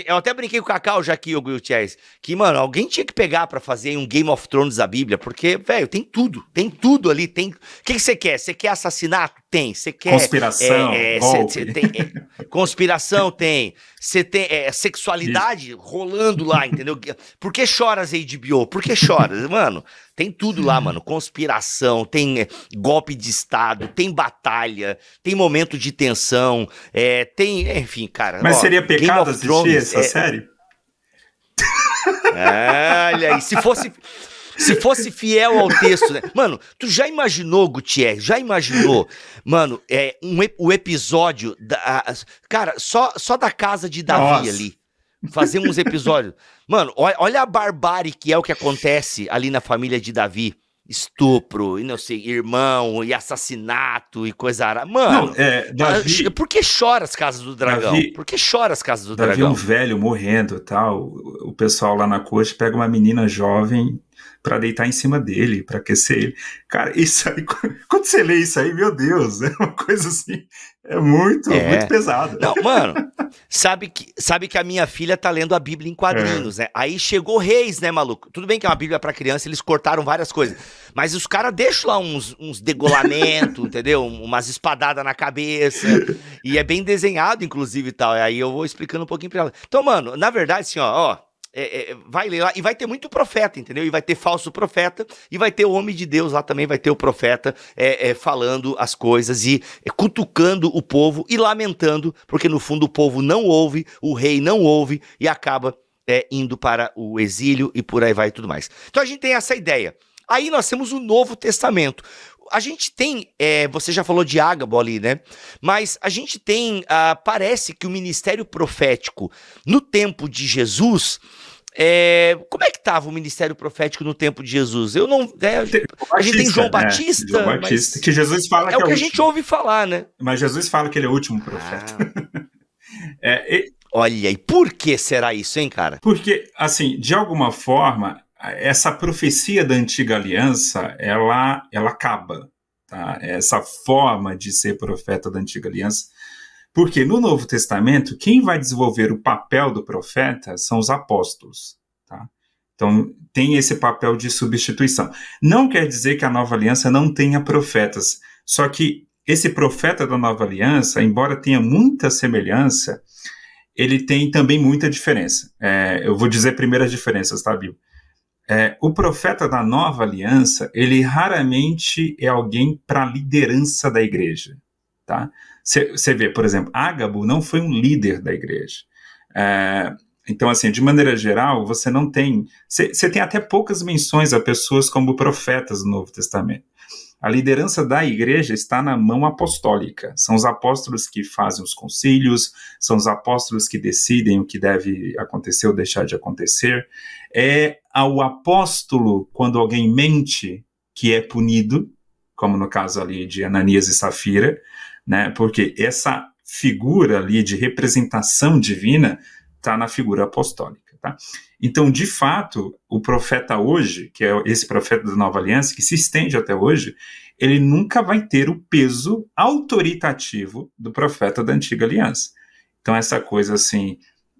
Eu até brinquei com o Cacau já aqui, o Gutiérrez, que, mano, alguém tinha que pegar para fazer um Game of Thrones da Bíblia, porque, velho, tem tudo. Tem tudo ali. Tem... O que você quer? Você quer assassinato? Tem. Você quer. Conspiração. É, é, cê, cê tem, é, conspiração tem. Você tem é, sexualidade rolando lá, entendeu? Por que choras, HBO? Por que choras? Mano, tem tudo lá, mano. Conspiração, tem é, golpe de Estado, tem batalha, tem momento de tensão, é, tem. Enfim, cara. Mas ó, seria pecado assistir Thrones essa é... série? olha aí, se fosse, se fosse fiel ao texto, né? Mano, tu já imaginou, Gutierrez, já imaginou, mano, é, um, o episódio da. A, cara, só, só da casa de Davi Nossa. ali. Fazer uns episódios. Mano, olha, olha a barbárie que é o que acontece ali na família de Davi estupro, e não sei, irmão, e assassinato, e coisa ara. Mano, não, é, ah, Davi, por que chora as casas do dragão? Davi, por que chora as casas do Davi é dragão? Davi um velho morrendo tal. O pessoal lá na corte pega uma menina jovem para deitar em cima dele, para aquecer ele. Cara, isso aí, quando você lê isso aí, meu Deus, é uma coisa assim, é muito, é. muito pesado. Não, mano, sabe que, sabe que a minha filha tá lendo a Bíblia em quadrinhos, é. né? Aí chegou Reis, né, maluco? Tudo bem que é uma Bíblia para criança, eles cortaram várias coisas, mas os caras deixam lá uns, uns degolamentos, entendeu? Umas espadadas na cabeça, e é bem desenhado, inclusive, e tal. Aí eu vou explicando um pouquinho pra ela. Então, mano, na verdade, assim, ó, ó é, é, vai ler lá, e vai ter muito profeta, entendeu? E vai ter falso profeta, e vai ter o homem de Deus lá também, vai ter o profeta é, é falando as coisas e é, cutucando o povo e lamentando, porque no fundo o povo não ouve, o rei não ouve e acaba é, indo para o exílio e por aí vai e tudo mais. Então a gente tem essa ideia. Aí nós temos o Novo Testamento a gente tem, é, você já falou de Ágabo ali, né? Mas a gente tem, ah, parece que o ministério profético no tempo de Jesus. É, como é que estava o ministério profético no tempo de Jesus? Eu não. É, a gente, Batista, a gente tem João né? Batista. João Batista que Jesus fala é, que é o que a gente ouve falar, né? Mas Jesus fala que ele é o último profeta. Ah. É, e... Olha, e por que será isso, hein, cara? Porque, assim, de alguma forma, essa profecia da antiga aliança, ela, ela acaba. Tá? Essa forma de ser profeta da antiga aliança. Porque no Novo Testamento, quem vai desenvolver o papel do profeta são os apóstolos. Tá? Então, tem esse papel de substituição. Não quer dizer que a nova aliança não tenha profetas. Só que esse profeta da nova aliança, embora tenha muita semelhança, ele tem também muita diferença. É, eu vou dizer primeiras diferenças, tá, Bíblia? É, o profeta da nova aliança, ele raramente é alguém para a liderança da igreja. Tá? Você vê, por exemplo, Ágabo não foi um líder da igreja. É, então, assim, de maneira geral, você não tem. Você tem até poucas menções a pessoas como profetas no Novo Testamento. A liderança da igreja está na mão apostólica. São os apóstolos que fazem os concílios, são os apóstolos que decidem o que deve acontecer ou deixar de acontecer. É ao apóstolo quando alguém mente que é punido, como no caso ali de Ananias e Safira, né? Porque essa figura ali de representação divina está na figura apostólica, tá? Então, de fato, o profeta hoje, que é esse profeta da Nova Aliança que se estende até hoje, ele nunca vai ter o peso autoritativo do profeta da Antiga Aliança. Então, essa coisa assim,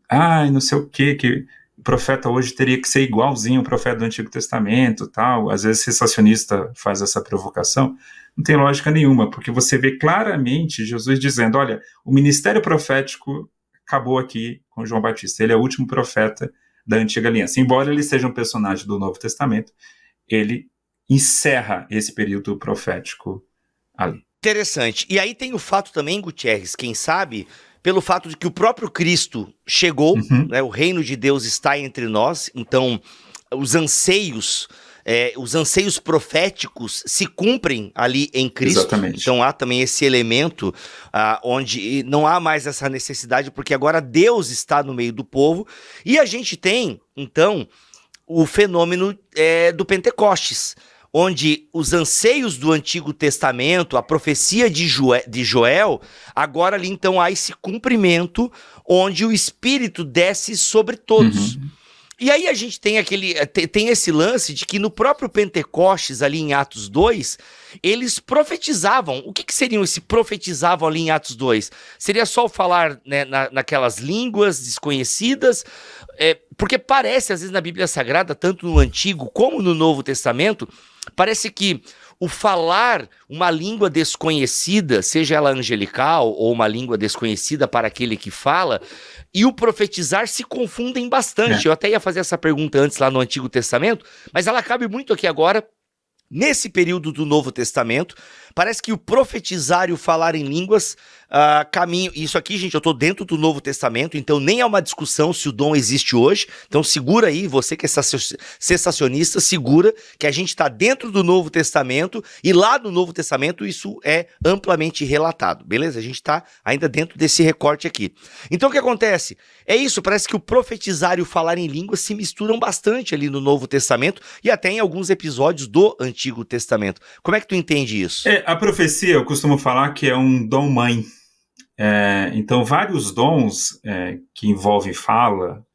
ai, não sei o quê, que profeta hoje teria que ser igualzinho o profeta do Antigo Testamento, tal. Às vezes sensacionista faz essa provocação, não tem lógica nenhuma, porque você vê claramente Jesus dizendo, olha, o ministério profético acabou aqui com João Batista, ele é o último profeta da antiga aliança. Embora ele seja um personagem do Novo Testamento, ele encerra esse período profético ali. Interessante. E aí tem o fato também, Gutierrez, quem sabe pelo fato de que o próprio Cristo chegou, uhum. né, o reino de Deus está entre nós, então os anseios. É, os anseios proféticos se cumprem ali em Cristo. Exatamente. Então há também esse elemento ah, onde não há mais essa necessidade, porque agora Deus está no meio do povo. E a gente tem, então, o fenômeno é, do Pentecostes onde os anseios do Antigo Testamento, a profecia de, Joel, agora ali então há esse cumprimento onde o Espírito desce sobre todos. Uhum. E aí a gente tem aquele tem esse lance de que no próprio Pentecostes ali em Atos 2, eles profetizavam. O que, que seriam esse profetizavam ali em Atos 2? Seria só o falar né, na, naquelas línguas desconhecidas é, porque parece, às vezes, na Bíblia Sagrada, tanto no Antigo como no Novo Testamento, parece que o falar uma língua desconhecida, seja ela angelical ou uma língua desconhecida para aquele que fala, e o profetizar se confundem bastante. É. Eu até ia fazer essa pergunta antes lá no Antigo Testamento, mas ela cabe muito aqui agora, nesse período do Novo Testamento, Parece que o profetizar e o falar em línguas uh, caminho. Isso aqui, gente, eu estou dentro do Novo Testamento, então nem é uma discussão se o dom existe hoje. Então segura aí, você que é sensacionista, segura que a gente está dentro do Novo Testamento e lá no Novo Testamento isso é amplamente relatado, beleza? A gente está ainda dentro desse recorte aqui. Então o que acontece? É isso, parece que o profetizar e o falar em línguas se misturam bastante ali no Novo Testamento e até em alguns episódios do Antigo Testamento. Como é que tu entende isso? É, a profecia, eu costumo falar que é um dom mãe. É, então, vários dons é, que envolvem fala,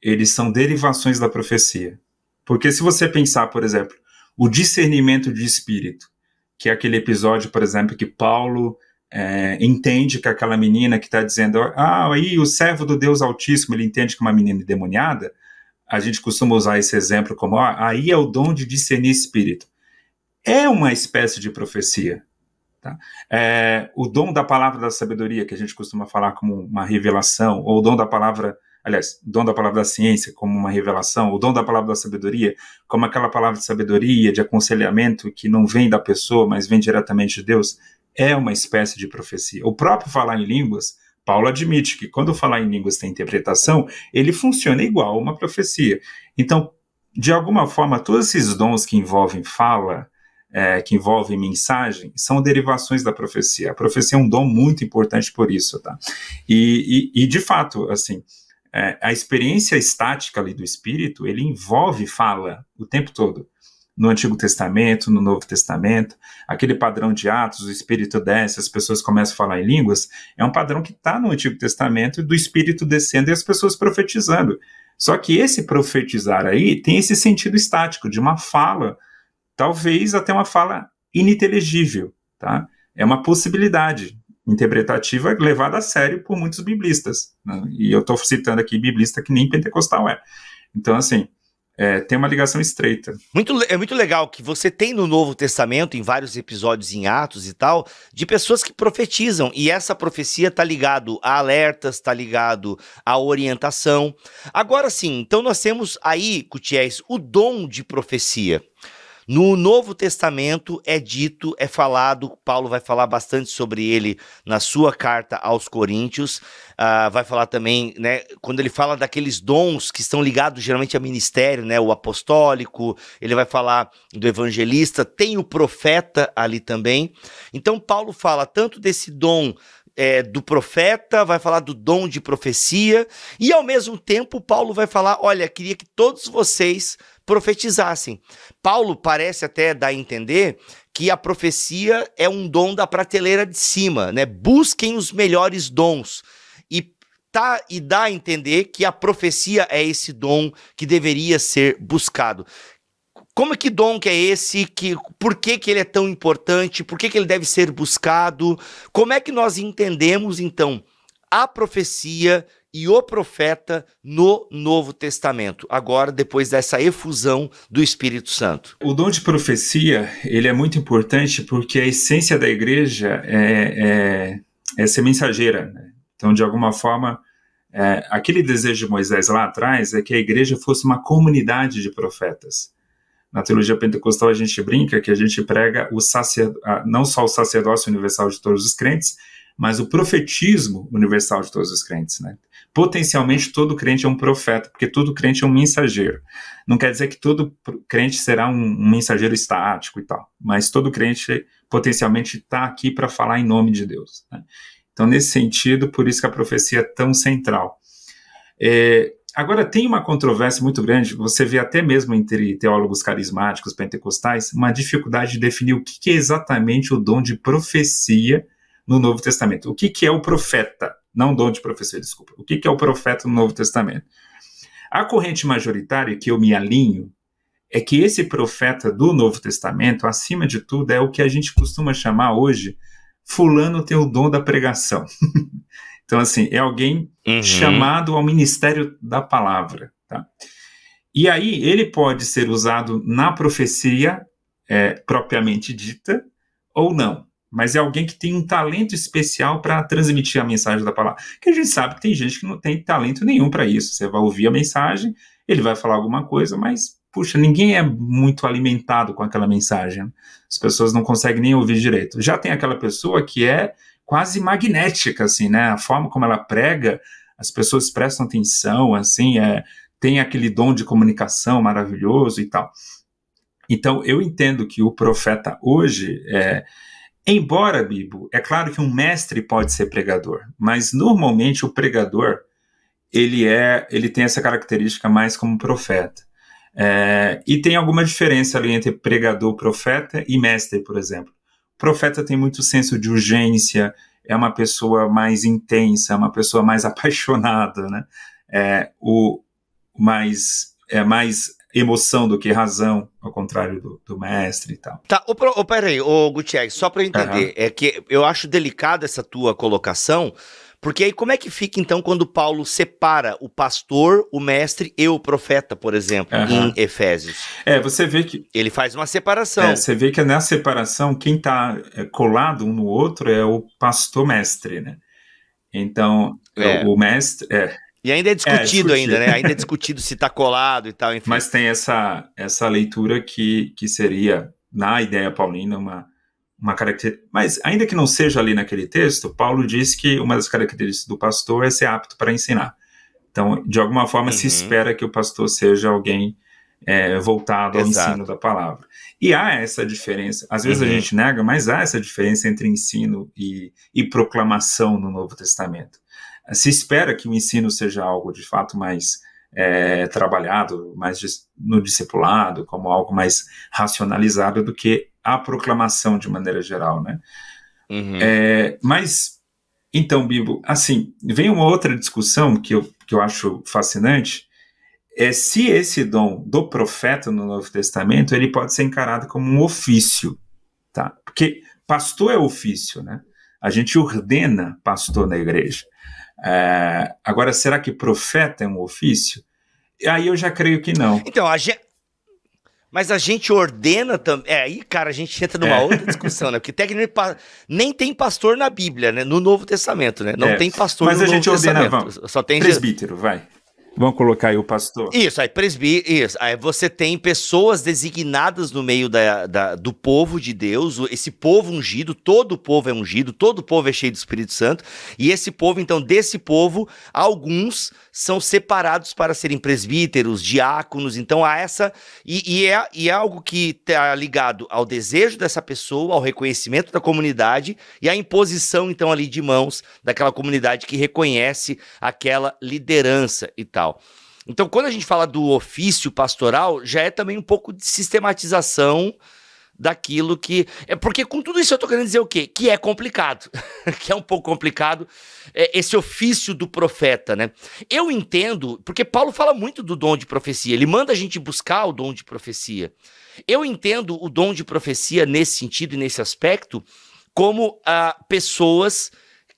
eles são derivações da profecia. Porque se você pensar, por exemplo, o discernimento de espírito, que é aquele episódio, por exemplo, que Paulo é, entende que aquela menina que está dizendo, ah, aí o servo do Deus Altíssimo, ele entende que é uma menina endemoniada, a gente costuma usar esse exemplo como, ah, aí é o dom de discernir espírito é uma espécie de profecia. Tá? É, o dom da palavra da sabedoria, que a gente costuma falar como uma revelação, ou o dom da palavra, aliás, o dom da palavra da ciência como uma revelação, o dom da palavra da sabedoria como aquela palavra de sabedoria, de aconselhamento que não vem da pessoa, mas vem diretamente de Deus, é uma espécie de profecia. O próprio falar em línguas, Paulo admite que quando falar em línguas tem interpretação, ele funciona igual a uma profecia. Então, de alguma forma, todos esses dons que envolvem fala, é, que envolvem mensagem são derivações da profecia. A profecia é um dom muito importante por isso, tá? E, e, e de fato, assim, é, a experiência estática ali do Espírito, ele envolve fala o tempo todo no Antigo Testamento, no Novo Testamento, aquele padrão de Atos, o Espírito desce, as pessoas começam a falar em línguas, é um padrão que está no Antigo Testamento do Espírito descendo e as pessoas profetizando. Só que esse profetizar aí tem esse sentido estático de uma fala talvez até uma fala ininteligível, tá? É uma possibilidade interpretativa levada a sério por muitos biblistas, né? e eu estou citando aqui biblista que nem pentecostal é. Então, assim, é, tem uma ligação estreita. Muito, é muito legal que você tem no Novo Testamento, em vários episódios em Atos e tal, de pessoas que profetizam, e essa profecia está ligado a alertas, está ligado à orientação. Agora sim, então nós temos aí, Cutiés, o dom de profecia. No Novo Testamento é dito, é falado, Paulo vai falar bastante sobre ele na sua carta aos Coríntios, uh, vai falar também, né, quando ele fala daqueles dons que estão ligados geralmente a ministério, né, o apostólico, ele vai falar do evangelista, tem o profeta ali também. Então, Paulo fala tanto desse dom é, do profeta, vai falar do dom de profecia, e ao mesmo tempo Paulo vai falar: olha, queria que todos vocês profetizassem. Paulo parece até dar a entender que a profecia é um dom da prateleira de cima, né? Busquem os melhores dons. E tá e dá a entender que a profecia é esse dom que deveria ser buscado. Como é que dom que é esse? Que, por que, que ele é tão importante? Por que, que ele deve ser buscado? Como é que nós entendemos, então, a profecia e o profeta no Novo Testamento, agora depois dessa efusão do Espírito Santo. O dom de profecia ele é muito importante porque a essência da igreja é, é, é ser mensageira. Né? Então, de alguma forma, é, aquele desejo de Moisés lá atrás é que a igreja fosse uma comunidade de profetas. Na teologia pentecostal a gente brinca que a gente prega o sacer... não só o sacerdócio universal de todos os crentes, mas o profetismo universal de todos os crentes, né? Potencialmente todo crente é um profeta, porque todo crente é um mensageiro. Não quer dizer que todo crente será um, um mensageiro estático e tal, mas todo crente potencialmente está aqui para falar em nome de Deus. Né? Então, nesse sentido, por isso que a profecia é tão central. É, agora, tem uma controvérsia muito grande, você vê até mesmo entre teólogos carismáticos, pentecostais, uma dificuldade de definir o que é exatamente o dom de profecia no Novo Testamento. O que, que é o profeta? Não dom de profecia, desculpa. O que, que é o profeta no Novo Testamento? A corrente majoritária que eu me alinho é que esse profeta do Novo Testamento, acima de tudo, é o que a gente costuma chamar hoje fulano tem o dom da pregação. então, assim, é alguém uhum. chamado ao ministério da palavra. Tá? E aí, ele pode ser usado na profecia é, propriamente dita ou não mas é alguém que tem um talento especial para transmitir a mensagem da palavra. Que a gente sabe que tem gente que não tem talento nenhum para isso. Você vai ouvir a mensagem, ele vai falar alguma coisa, mas puxa, ninguém é muito alimentado com aquela mensagem. Né? As pessoas não conseguem nem ouvir direito. Já tem aquela pessoa que é quase magnética, assim, né? A forma como ela prega, as pessoas prestam atenção, assim, é, tem aquele dom de comunicação maravilhoso e tal. Então, eu entendo que o profeta hoje é Embora, Bibo, é claro que um mestre pode ser pregador, mas normalmente o pregador ele é, ele tem essa característica mais como profeta. É, e tem alguma diferença ali entre pregador, profeta e mestre, por exemplo. O profeta tem muito senso de urgência, é uma pessoa mais intensa, é uma pessoa mais apaixonada, né? É, o mais é mais emoção do que razão, ao contrário do, do mestre e tal. Tá, o ô, peraí, o Gutierrez, só para entender, uhum. é que eu acho delicada essa tua colocação, porque aí como é que fica então quando Paulo separa o pastor, o mestre e o profeta, por exemplo, uhum. em Efésios? É, você vê que ele faz uma separação. É, você vê que nessa separação quem está é, colado um no outro é o pastor mestre, né? Então, é. o mestre, é, e ainda é, é discutido, é, ainda, né? Ainda é discutido se está colado e tal, enfim. Mas tem essa, essa leitura que, que seria, na ideia paulina, uma, uma característica. Mas, ainda que não seja ali naquele texto, Paulo diz que uma das características do pastor é ser apto para ensinar. Então, de alguma forma, uhum. se espera que o pastor seja alguém é, voltado ao Exato. ensino da palavra. E há essa diferença. Às vezes uhum. a gente nega, mas há essa diferença entre ensino e, e proclamação no Novo Testamento se espera que o ensino seja algo de fato mais é, trabalhado, mais no discipulado, como algo mais racionalizado do que a proclamação de maneira geral, né? Uhum. É, mas, então, Bibo, assim, vem uma outra discussão que eu, que eu acho fascinante, é se esse dom do profeta no Novo Testamento, ele pode ser encarado como um ofício, tá? Porque pastor é ofício, né? A gente ordena pastor na igreja. É, agora, será que profeta é um ofício? Aí eu já creio que não. Então, a gente. Mas a gente ordena também. É, aí, cara, a gente entra numa é. outra discussão, né? Porque tecnicamente nem tem pastor na Bíblia, né? No Novo Testamento, né? Não é. tem pastor Mas no Novo Testamento. Mas a gente ordena, vamos. Só tem presbítero, vai. Vamos colocar aí o pastor. Isso, aí presbí, isso. Aí você tem pessoas designadas no meio da, da, do povo de Deus, esse povo ungido, todo o povo é ungido, todo o povo é cheio do Espírito Santo, e esse povo, então, desse povo, alguns são separados para serem presbíteros, diáconos. Então há essa. E, e, é, e é algo que está ligado ao desejo dessa pessoa, ao reconhecimento da comunidade e à imposição, então, ali de mãos daquela comunidade que reconhece aquela liderança e tal. Então, quando a gente fala do ofício pastoral, já é também um pouco de sistematização daquilo que. É porque com tudo isso eu estou querendo dizer o quê? Que é complicado. que é um pouco complicado é, esse ofício do profeta, né? Eu entendo, porque Paulo fala muito do dom de profecia, ele manda a gente buscar o dom de profecia. Eu entendo o dom de profecia nesse sentido e nesse aspecto como ah, pessoas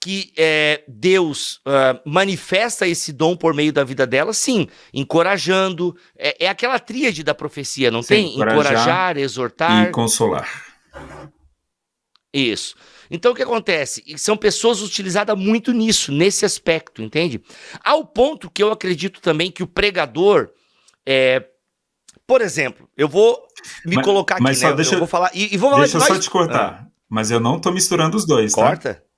que é, Deus uh, manifesta esse dom por meio da vida dela, sim, encorajando. É, é aquela tríade da profecia, não sim, tem? Encorajar, encorajar, exortar. E consolar. Isso. Então o que acontece? São pessoas utilizadas muito nisso, nesse aspecto, entende? Ao ponto que eu acredito também que o pregador. É, por exemplo, eu vou me mas, colocar aqui, mas né? Deixa, eu vou falar. E, e vou falar deixa eu só te cortar. Ah. Mas eu não tô misturando os dois, Corta. tá? Corta.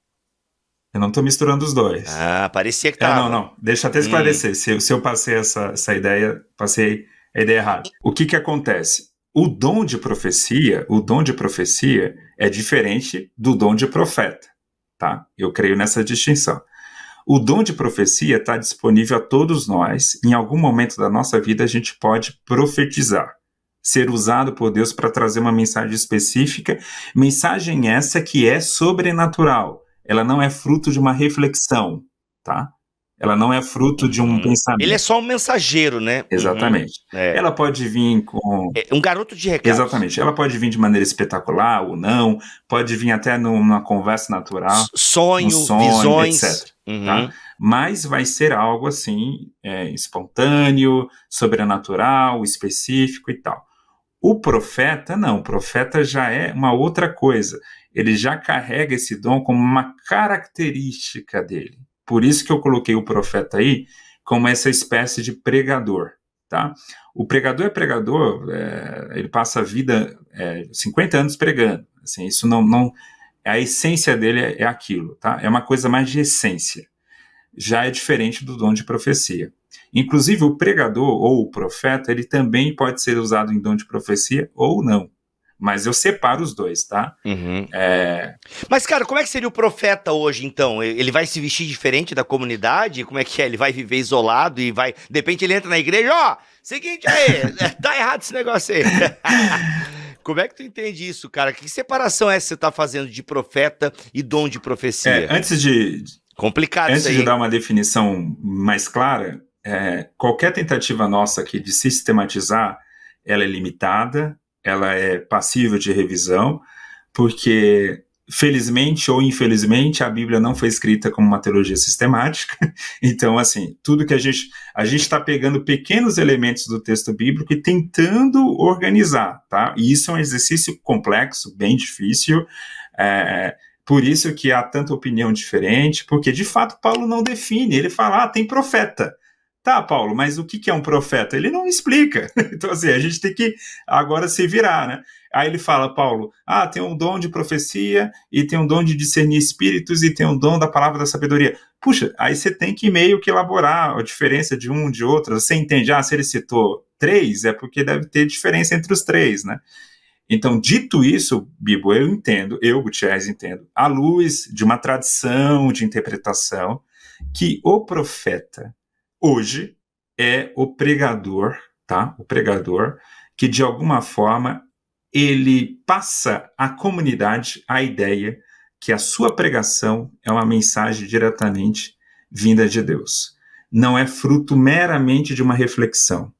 Eu não estou misturando os dois. Ah, parecia que estava. É, não, não. Deixa até esclarecer. Hum. Se, se, eu passei essa, essa ideia, passei a ideia errada. O que, que acontece? O dom de profecia, o dom de profecia é diferente do dom de profeta, tá? Eu creio nessa distinção. O dom de profecia está disponível a todos nós. Em algum momento da nossa vida, a gente pode profetizar, ser usado por Deus para trazer uma mensagem específica. Mensagem essa que é sobrenatural ela não é fruto de uma reflexão, tá? Ela não é fruto de um uhum. pensamento. Ele é só um mensageiro, né? Uhum. Exatamente. É. Ela pode vir com. É um garoto de recado. Exatamente. Ela pode vir de maneira espetacular ou não, pode vir até numa conversa natural. Sonho, um sonho visões. etc. Tá? Uhum. Tá? Mas vai ser algo assim, é, espontâneo, sobrenatural, específico e tal. O profeta, não, o profeta já é uma outra coisa ele já carrega esse dom como uma característica dele. Por isso que eu coloquei o profeta aí como essa espécie de pregador, tá? O pregador é pregador, é, ele passa a vida, é, 50 anos pregando, assim, isso não, não, a essência dele é, é aquilo, tá? É uma coisa mais de essência, já é diferente do dom de profecia. Inclusive, o pregador ou o profeta, ele também pode ser usado em dom de profecia ou não. Mas eu separo os dois, tá? Uhum. É... Mas, cara, como é que seria o profeta hoje, então? Ele vai se vestir diferente da comunidade? Como é que é? Ele vai viver isolado e vai. De repente ele entra na igreja, ó, oh, seguinte aí, tá errado esse negócio aí. como é que tu entende isso, cara? Que separação é essa que você tá fazendo de profeta e dom de profecia? É, antes de. Complicado Antes de dar uma definição mais clara, é, qualquer tentativa nossa aqui de sistematizar, ela é limitada, ela é passível de revisão, porque felizmente ou infelizmente a Bíblia não foi escrita como uma teologia sistemática. Então, assim, tudo que a gente a gente está pegando pequenos elementos do texto bíblico e tentando organizar, tá? E isso é um exercício complexo, bem difícil. É, por isso que há tanta opinião diferente, porque de fato Paulo não define. Ele fala, ah, tem profeta. Tá, Paulo, mas o que é um profeta? Ele não explica. Então, assim, a gente tem que agora se virar, né? Aí ele fala, Paulo, ah, tem um dom de profecia, e tem um dom de discernir espíritos, e tem um dom da palavra da sabedoria. Puxa, aí você tem que meio que elaborar a diferença de um de outro. Você entende, ah, se ele citou três, é porque deve ter diferença entre os três, né? Então, dito isso, Bibo, eu entendo, eu, Gutierrez, entendo, à luz de uma tradição de interpretação, que o profeta hoje é o pregador, tá? O pregador que de alguma forma ele passa à comunidade a ideia que a sua pregação é uma mensagem diretamente vinda de Deus. Não é fruto meramente de uma reflexão.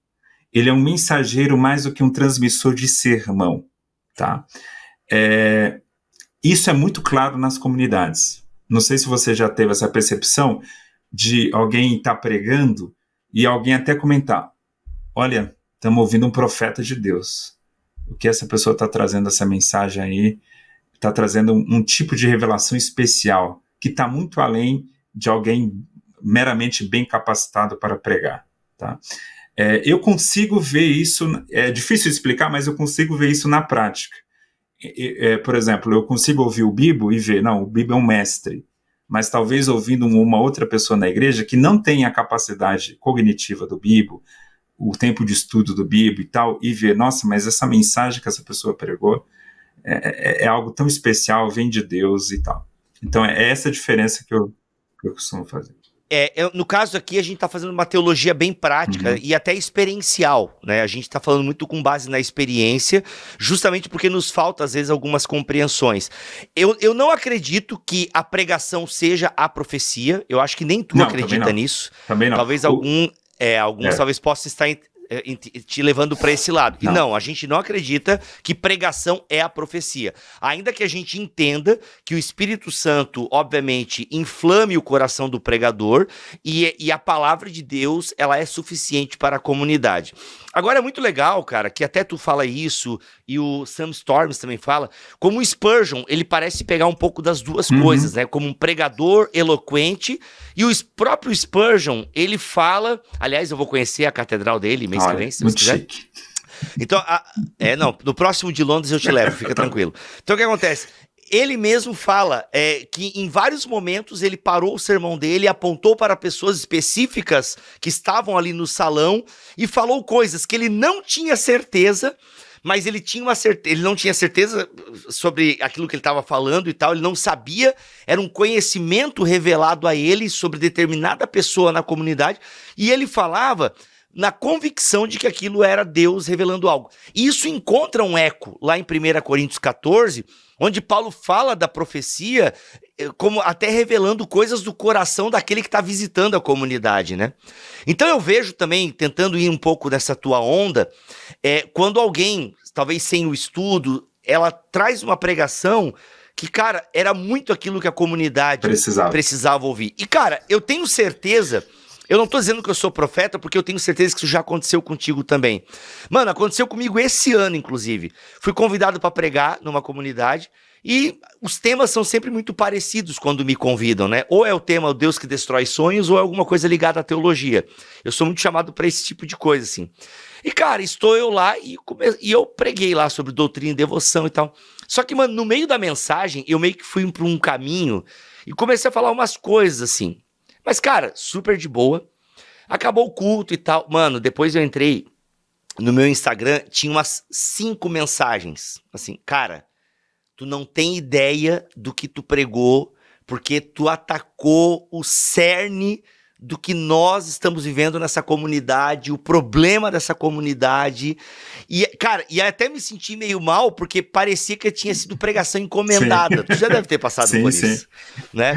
Ele é um mensageiro mais do que um transmissor de sermão, tá? É, isso é muito claro nas comunidades. Não sei se você já teve essa percepção, de alguém estar tá pregando e alguém até comentar: Olha, estamos ouvindo um profeta de Deus. O que essa pessoa está trazendo essa mensagem aí? Está trazendo um, um, tipo de revelação especial que está muito além de alguém meramente bem capacitado para pregar. Tá? É, eu consigo ver isso, é difícil explicar, mas eu consigo ver isso na prática. É, é, por exemplo, eu consigo ouvir o Bibo e ver, não, o Bibo é um mestre mas talvez ouvindo uma outra pessoa na igreja que não tem a capacidade cognitiva do Bibo, o tempo de estudo do Bibo e tal, e ver, nossa, mas essa mensagem que essa pessoa pregou é, é, é algo tão especial, vem de Deus e tal. Então é essa diferença que eu, que eu costumo fazer. É, eu, no caso aqui, a gente está fazendo uma teologia bem prática uhum. e até experiencial. Né? A gente está falando muito com base na experiência, justamente porque nos falta, às vezes, algumas compreensões. Eu, eu não acredito que a pregação seja a profecia. Eu acho que nem tu não, acredita também nisso. Também não. Talvez o... algum. É, alguns é. talvez possam estar é, te levando para esse lado. Não. E não, a gente não acredita que pregação é a profecia. Ainda que a gente entenda que o Espírito Santo, obviamente, inflame o coração do pregador e, e a palavra de Deus, ela é suficiente para a comunidade. Agora é muito legal, cara, que até tu fala isso e o Sam Storms também fala, como o Spurgeon, ele parece pegar um pouco das duas uhum. coisas, né? Como um pregador eloquente e o próprio Spurgeon, ele fala, aliás, eu vou conhecer a catedral dele mês muito quiser. chique. Então, a, é, não, no próximo de Londres eu te levo, fica tranquilo. Então, o que acontece? Ele mesmo fala é, que em vários momentos ele parou o sermão dele, apontou para pessoas específicas que estavam ali no salão e falou coisas que ele não tinha certeza, mas ele tinha uma certeza, ele não tinha certeza sobre aquilo que ele estava falando e tal, ele não sabia, era um conhecimento revelado a ele sobre determinada pessoa na comunidade, e ele falava na convicção de que aquilo era Deus revelando algo. E isso encontra um eco lá em 1 Coríntios 14, onde Paulo fala da profecia eh, como até revelando coisas do coração daquele que está visitando a comunidade, né? Então eu vejo também, tentando ir um pouco dessa tua onda, é, quando alguém, talvez sem o estudo, ela traz uma pregação que, cara, era muito aquilo que a comunidade precisava, precisava ouvir. E, cara, eu tenho certeza eu não tô dizendo que eu sou profeta, porque eu tenho certeza que isso já aconteceu contigo também. Mano, aconteceu comigo esse ano, inclusive. Fui convidado para pregar numa comunidade e os temas são sempre muito parecidos quando me convidam, né? Ou é o tema O Deus que Destrói Sonhos, ou é alguma coisa ligada à teologia. Eu sou muito chamado para esse tipo de coisa, assim. E, cara, estou eu lá e, come... e eu preguei lá sobre doutrina e devoção e tal. Só que, mano, no meio da mensagem, eu meio que fui para um caminho e comecei a falar umas coisas, assim. Mas, cara, super de boa. Acabou o culto e tal. Mano, depois eu entrei no meu Instagram, tinha umas cinco mensagens. Assim, cara, tu não tem ideia do que tu pregou, porque tu atacou o cerne do que nós estamos vivendo nessa comunidade, o problema dessa comunidade. E, cara, e até me senti meio mal, porque parecia que tinha sido pregação encomendada. Sim. Tu já deve ter passado sim, por isso. Né?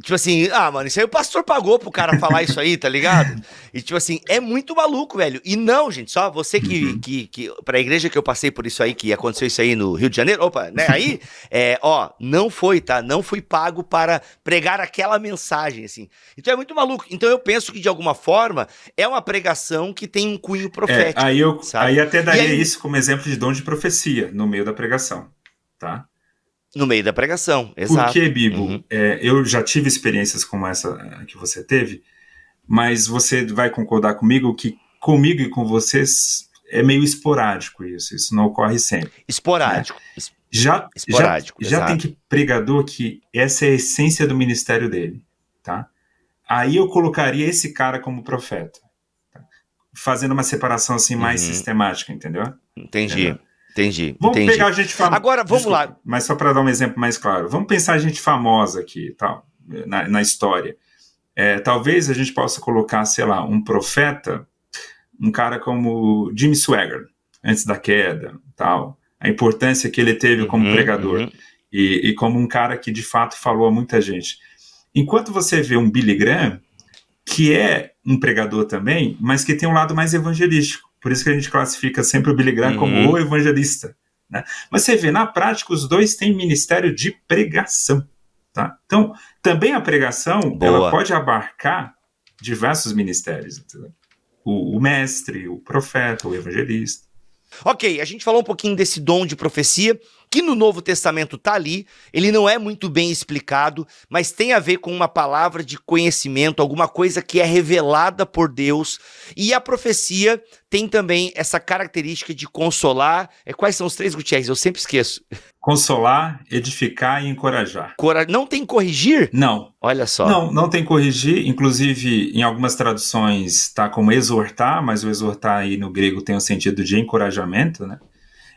Tipo assim, ah, mano, isso aí o pastor pagou pro cara falar isso aí, tá ligado? E tipo assim, é muito maluco, velho. E não, gente, só você que, uhum. que, que. Pra igreja que eu passei por isso aí, que aconteceu isso aí no Rio de Janeiro, opa, né? Aí, é, ó, não foi, tá? Não fui pago para pregar aquela mensagem, assim. Então é muito maluco. Então eu penso que, de alguma forma, é uma pregação que tem um cunho é, profético. É, aí eu sabe? aí até daria aí... isso como exemplo de dom de profecia no meio da pregação, tá? No meio da pregação, exato. Porque, Bibo, uhum. é, eu já tive experiências como essa eh, que você teve, mas você vai concordar comigo que comigo e com vocês é meio esporádico isso, isso não ocorre sempre. Né? Esporádico. Né? Já, esporádico, já, já tem que pregador que essa é a essência do ministério dele, tá? Aí eu colocaria esse cara como profeta, tá? fazendo uma separação assim mais uhum. sistemática, entendeu? Entendi. Entendeu? Entendi. Vamos entendi. pegar gente famosa. Agora, vamos Desculpa, lá. Mas só para dar um exemplo mais claro, vamos pensar a gente famosa aqui tal, na, na história. É, talvez a gente possa colocar, sei lá, um profeta, um cara como Jimmy Swagger, antes da queda, tal. A importância que ele teve como uhum, pregador uhum. E, e, como um cara que de fato falou a muita gente. Enquanto você vê um Billy Graham, que é um pregador também, mas que tem um lado mais evangelístico. Por isso que a gente classifica sempre o Billy Graham uhum. como o evangelista. Né? Mas você vê, na prática, os dois têm ministério de pregação. Tá? Então, também a pregação ela pode abarcar diversos ministérios. O, o mestre, o profeta, o evangelista. Ok, a gente falou um pouquinho desse dom de profecia que no Novo Testamento está ali, ele não é muito bem explicado, mas tem a ver com uma palavra de conhecimento, alguma coisa que é revelada por Deus. E a profecia tem também essa característica de consolar. É, quais são os três Gutiérrez? Eu sempre esqueço. Consolar, edificar e encorajar. Cora... Não tem corrigir? Não. Olha só. Não, não tem corrigir. Inclusive, em algumas traduções está como exortar, mas o exortar aí no grego tem o sentido de encorajamento, né?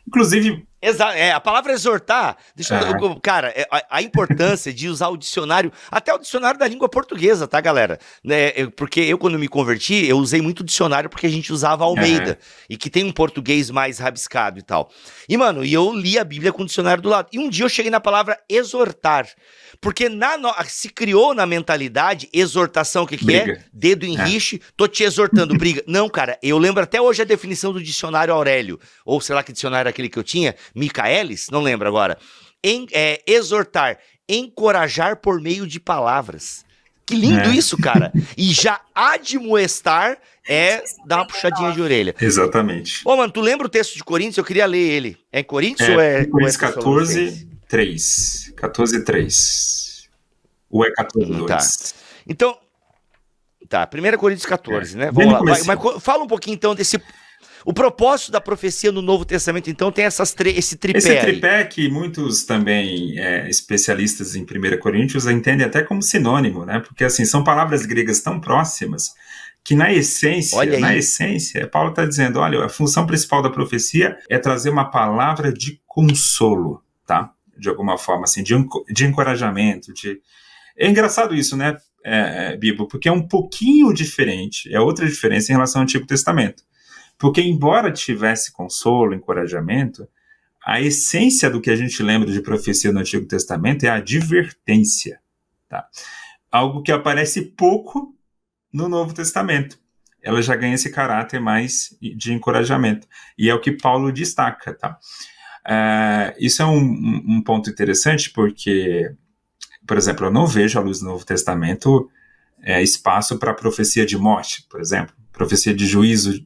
Inclusive. Exato, é, a palavra exortar, deixa é. eu, cara, é, a, a, importância de usar o dicionário, até o dicionário da língua portuguesa, tá, galera? Né, eu, porque eu, quando me converti, eu usei muito dicionário porque a gente usava Almeida, é. e que tem um português mais rabiscado e tal. E, mano, e eu li a Bíblia com o dicionário do lado. E um dia eu cheguei na palavra exortar. Porque na no... Ah, se criou na mentalidade exortação, o que, que é? Dedo em é. tô te exortando, briga. Não, cara, eu lembro até hoje a definição do dicionário Aurélio, ou sei lá que dicionário era é aquele que eu tinha, Micaelis, não lembro agora. Em, é, exortar, encorajar por meio de palavras. Que lindo é. isso, cara. E já admoestar é dar uma puxadinha de orelha. Exatamente. Ô, mano, tu lembra o texto de Coríntios? Eu queria ler ele. É em Coríntios é, ou é. Coríntios 14, 3. 14 3. Ou é 14 2? Tá. Então, tá, 1 Coríntios 14, é. né? Vamos lá. Mas, mas, fala um pouquinho então desse o propósito da profecia no Novo Testamento, então, tem essas esse tripé. Esse tripé aí. que muitos também é, especialistas em 1 Coríntios entendem até como sinônimo, né? Porque assim, são palavras gregas tão próximas que na essência, na essência, Paulo está dizendo, olha, a função principal da profecia é trazer uma palavra de consolo de alguma forma, assim, de, de encorajamento. De... É engraçado isso, né, é, é, Bibo? Porque é um pouquinho diferente, é outra diferença em relação ao Antigo Testamento. Porque, embora tivesse consolo, encorajamento, a essência do que a gente lembra de profecia no Antigo Testamento é a advertência. Tá? Algo que aparece pouco no Novo Testamento. Ela já ganha esse caráter mais de encorajamento. E é o que Paulo destaca. Tá? É, isso é um, um, ponto interessante porque, por exemplo, eu não vejo à luz do Novo Testamento é, espaço para profecia de morte, por exemplo, profecia de juízo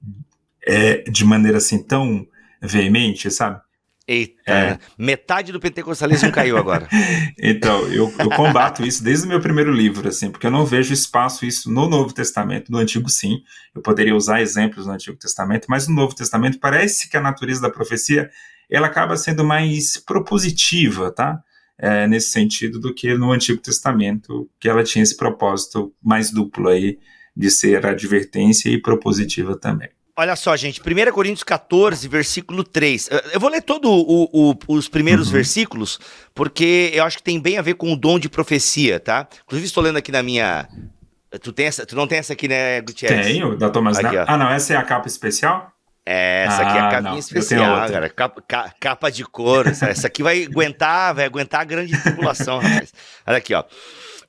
é, de maneira assim tão veemente, sabe? Eita, é. metade do pentecostalismo caiu agora. então, eu, eu combato isso desde o meu primeiro livro, assim, porque eu não vejo espaço isso no Novo Testamento, no Antigo sim. Eu poderia usar exemplos no Antigo Testamento, mas no Novo Testamento parece que a natureza da profecia ela acaba sendo mais propositiva, tá? É, nesse sentido, do que no Antigo Testamento, que ela tinha esse propósito mais duplo aí, de ser advertência e propositiva também. Olha só, gente, 1 Coríntios 14, versículo 3. Eu vou ler todos os primeiros uhum. versículos, porque eu acho que tem bem a ver com o dom de profecia, tá? Inclusive, estou lendo aqui na minha. Tu, tem essa, tu não tem essa aqui, né, Gutierrez? Tenho, da Thomas aqui, Ah, não, essa é a capa especial? essa aqui é a ah, capinha especial, cara. Capa, capa de couro. essa aqui vai aguentar, vai aguentar a grande tribulação, rapaz. Olha aqui, ó.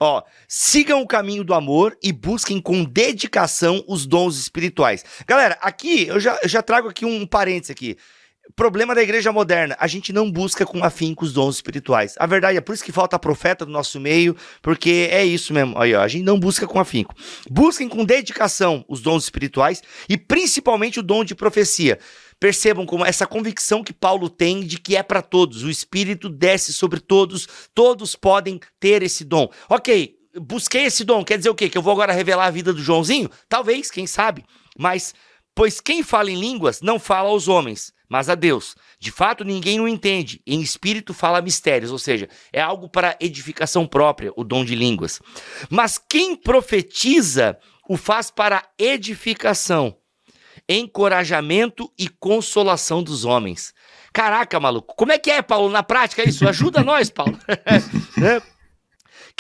Ó, sigam o caminho do amor e busquem com dedicação os dons espirituais. Galera, aqui eu já, eu já trago aqui um parênteses aqui. Problema da igreja moderna, a gente não busca com afinco os dons espirituais. A verdade é por isso que falta profeta do nosso meio, porque é isso mesmo. Aí, ó, a gente não busca com afinco. Busquem com dedicação os dons espirituais e principalmente o dom de profecia. Percebam como essa convicção que Paulo tem de que é para todos, o espírito desce sobre todos, todos podem ter esse dom. OK, busquei esse dom, quer dizer o quê? Que eu vou agora revelar a vida do Joãozinho? Talvez, quem sabe. Mas pois quem fala em línguas não fala aos homens, mas a Deus. De fato, ninguém o entende. Em espírito fala mistérios, ou seja, é algo para edificação própria, o dom de línguas. Mas quem profetiza o faz para edificação, encorajamento e consolação dos homens. Caraca, maluco, como é que é, Paulo? Na prática, é isso ajuda nós, Paulo. É,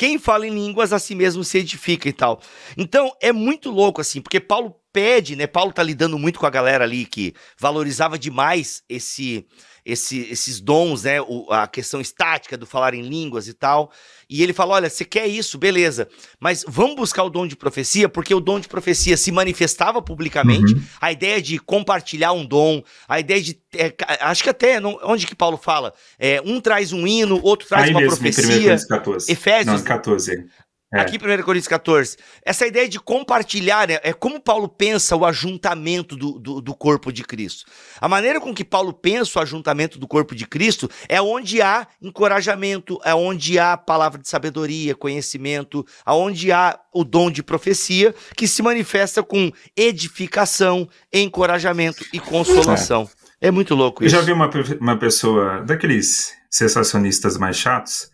quem fala em línguas a si mesmo se edifica e tal. Então é muito louco assim, porque Paulo pede, né? Paulo tá lidando muito com a galera ali que valorizava demais esse esse, esses dons, né? O, a questão estática do falar em línguas e tal. E ele fala: olha, você quer isso, beleza. Mas vamos buscar o dom de profecia, porque o dom de profecia se manifestava publicamente. Uhum. A ideia de compartilhar um dom, a ideia de. É, acho que até. Não, onde que Paulo fala? É, um traz um hino, outro traz Aí uma mesmo, profecia. Em Efésios 14. Efésios. Não, 14. É. Aqui, 1 Coríntios 14. Essa ideia de compartilhar né, é como Paulo pensa o ajuntamento do, do, do, corpo de Cristo. A maneira com que Paulo pensa o ajuntamento do corpo de Cristo é onde há encorajamento, é onde há palavra de sabedoria, conhecimento, aonde é há o dom de profecia, que se manifesta com edificação, encorajamento e consolação. É, é muito louco isso. Eu já vi uma, uma pessoa daqueles sensacionistas mais chatos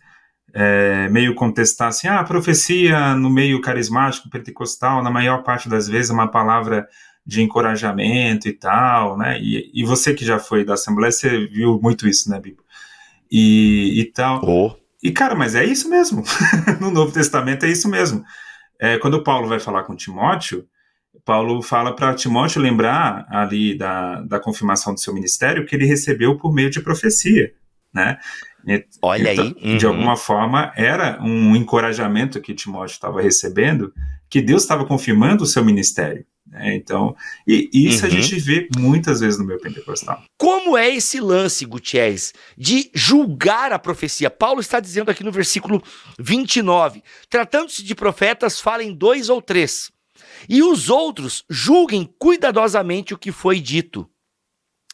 é, meio contestar assim, ah, a profecia no meio carismático, pentecostal, na maior parte das vezes é uma palavra de encorajamento e tal, né? E, e você que já foi da Assembleia, você viu muito isso, né, bíblia E, e tal. Oh. E, cara, mas é isso mesmo. no Novo Testamento é isso mesmo. É, quando Paulo vai falar com Timóteo, Paulo fala para Timóteo lembrar ali da, da confirmação do seu ministério que ele recebeu por meio de profecia, né? E, Olha então, aí. Uhum. De alguma forma, era um encorajamento que Timóteo estava recebendo, que Deus estava confirmando o seu ministério. Né? Então, e, e isso uhum. a gente vê muitas vezes no meu pentecostal. Como é esse lance, Gutiérrez, de julgar a profecia? Paulo está dizendo aqui no versículo 29: tratando-se de profetas, falem dois ou três, e os outros julguem cuidadosamente o que foi dito.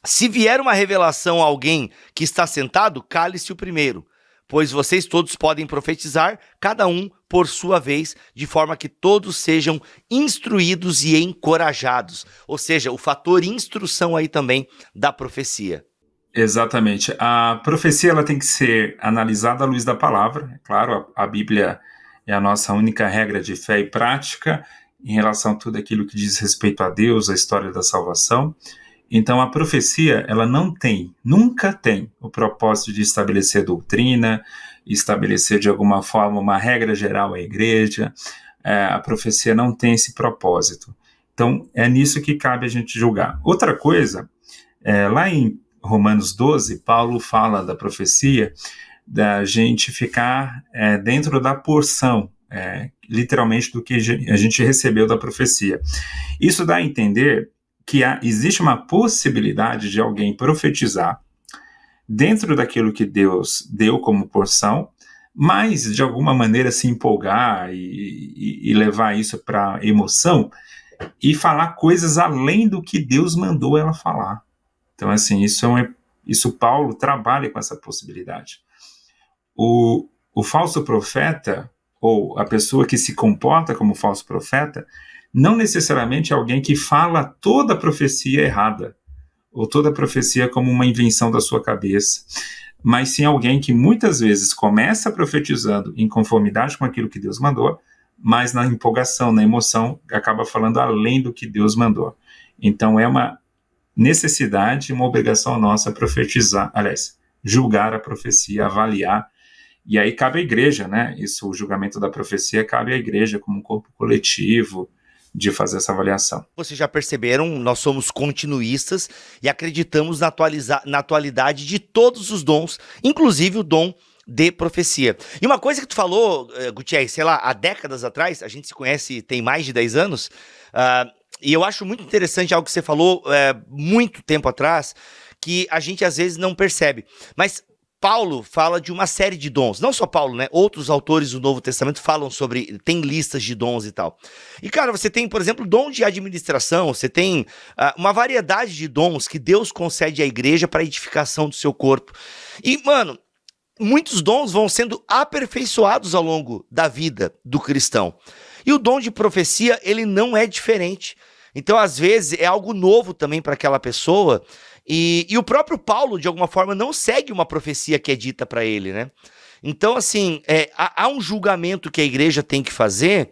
Se vier uma revelação a alguém que está sentado, cale-se o primeiro, pois vocês todos podem profetizar, cada um por sua vez, de forma que todos sejam instruídos e encorajados. Ou seja, o fator instrução aí também da profecia. Exatamente. A profecia ela tem que ser analisada à luz da palavra. É claro, a, a Bíblia é a nossa única regra de fé e prática em relação a tudo aquilo que diz respeito a Deus, a história da salvação. Então a profecia, ela não tem, nunca tem o propósito de estabelecer doutrina, estabelecer de alguma forma uma regra geral à igreja. É, a profecia não tem esse propósito. Então é nisso que cabe a gente julgar. Outra coisa, é, lá em Romanos 12, Paulo fala da profecia da gente ficar é, dentro da porção, é, literalmente, do que a gente recebeu da profecia. Isso dá a entender que há, existe uma possibilidade de alguém profetizar dentro daquilo que Deus deu como porção, mas de alguma maneira se empolgar e, e, e levar isso para emoção e falar coisas além do que Deus mandou ela falar. Então, assim, isso, é um, isso Paulo trabalha com essa possibilidade. O, o falso profeta, ou a pessoa que se comporta como falso profeta, não necessariamente alguém que fala toda a profecia errada, ou toda a profecia como uma invenção da sua cabeça, mas sim alguém que muitas vezes começa profetizando em conformidade com aquilo que Deus mandou, mas na empolgação, na emoção, acaba falando além do que Deus mandou. Então é uma necessidade, uma obrigação nossa profetizar, aliás, julgar a profecia, avaliar. E aí cabe à igreja, né? Isso, o julgamento da profecia cabe à igreja como um corpo coletivo, de fazer essa avaliação. Vocês já perceberam, nós somos continuistas e acreditamos na, na atualidade de todos os dons, inclusive o dom de profecia. E uma coisa que tu falou, eh, Gutierrez, sei lá, há décadas atrás, a gente se conhece tem mais de 10 anos, uh, e eu acho muito interessante algo que você falou uh, muito tempo atrás, que a gente às vezes não percebe. Mas Paulo fala de uma série de dons. Não só Paulo, né? Outros autores do Novo Testamento falam sobre. Tem listas de dons e tal. E, cara, você tem, por exemplo, dom de administração, você tem uh, uma variedade de dons que Deus concede à igreja para edificação do seu corpo. E, mano, muitos dons vão sendo aperfeiçoados ao longo da vida do cristão. E o dom de profecia, ele não é diferente. Então, às vezes, é algo novo também para aquela pessoa e, e o próprio Paulo, de alguma forma, não segue uma profecia que é dita para ele, né? Então, assim, é, há, há, um julgamento que a igreja tem que fazer,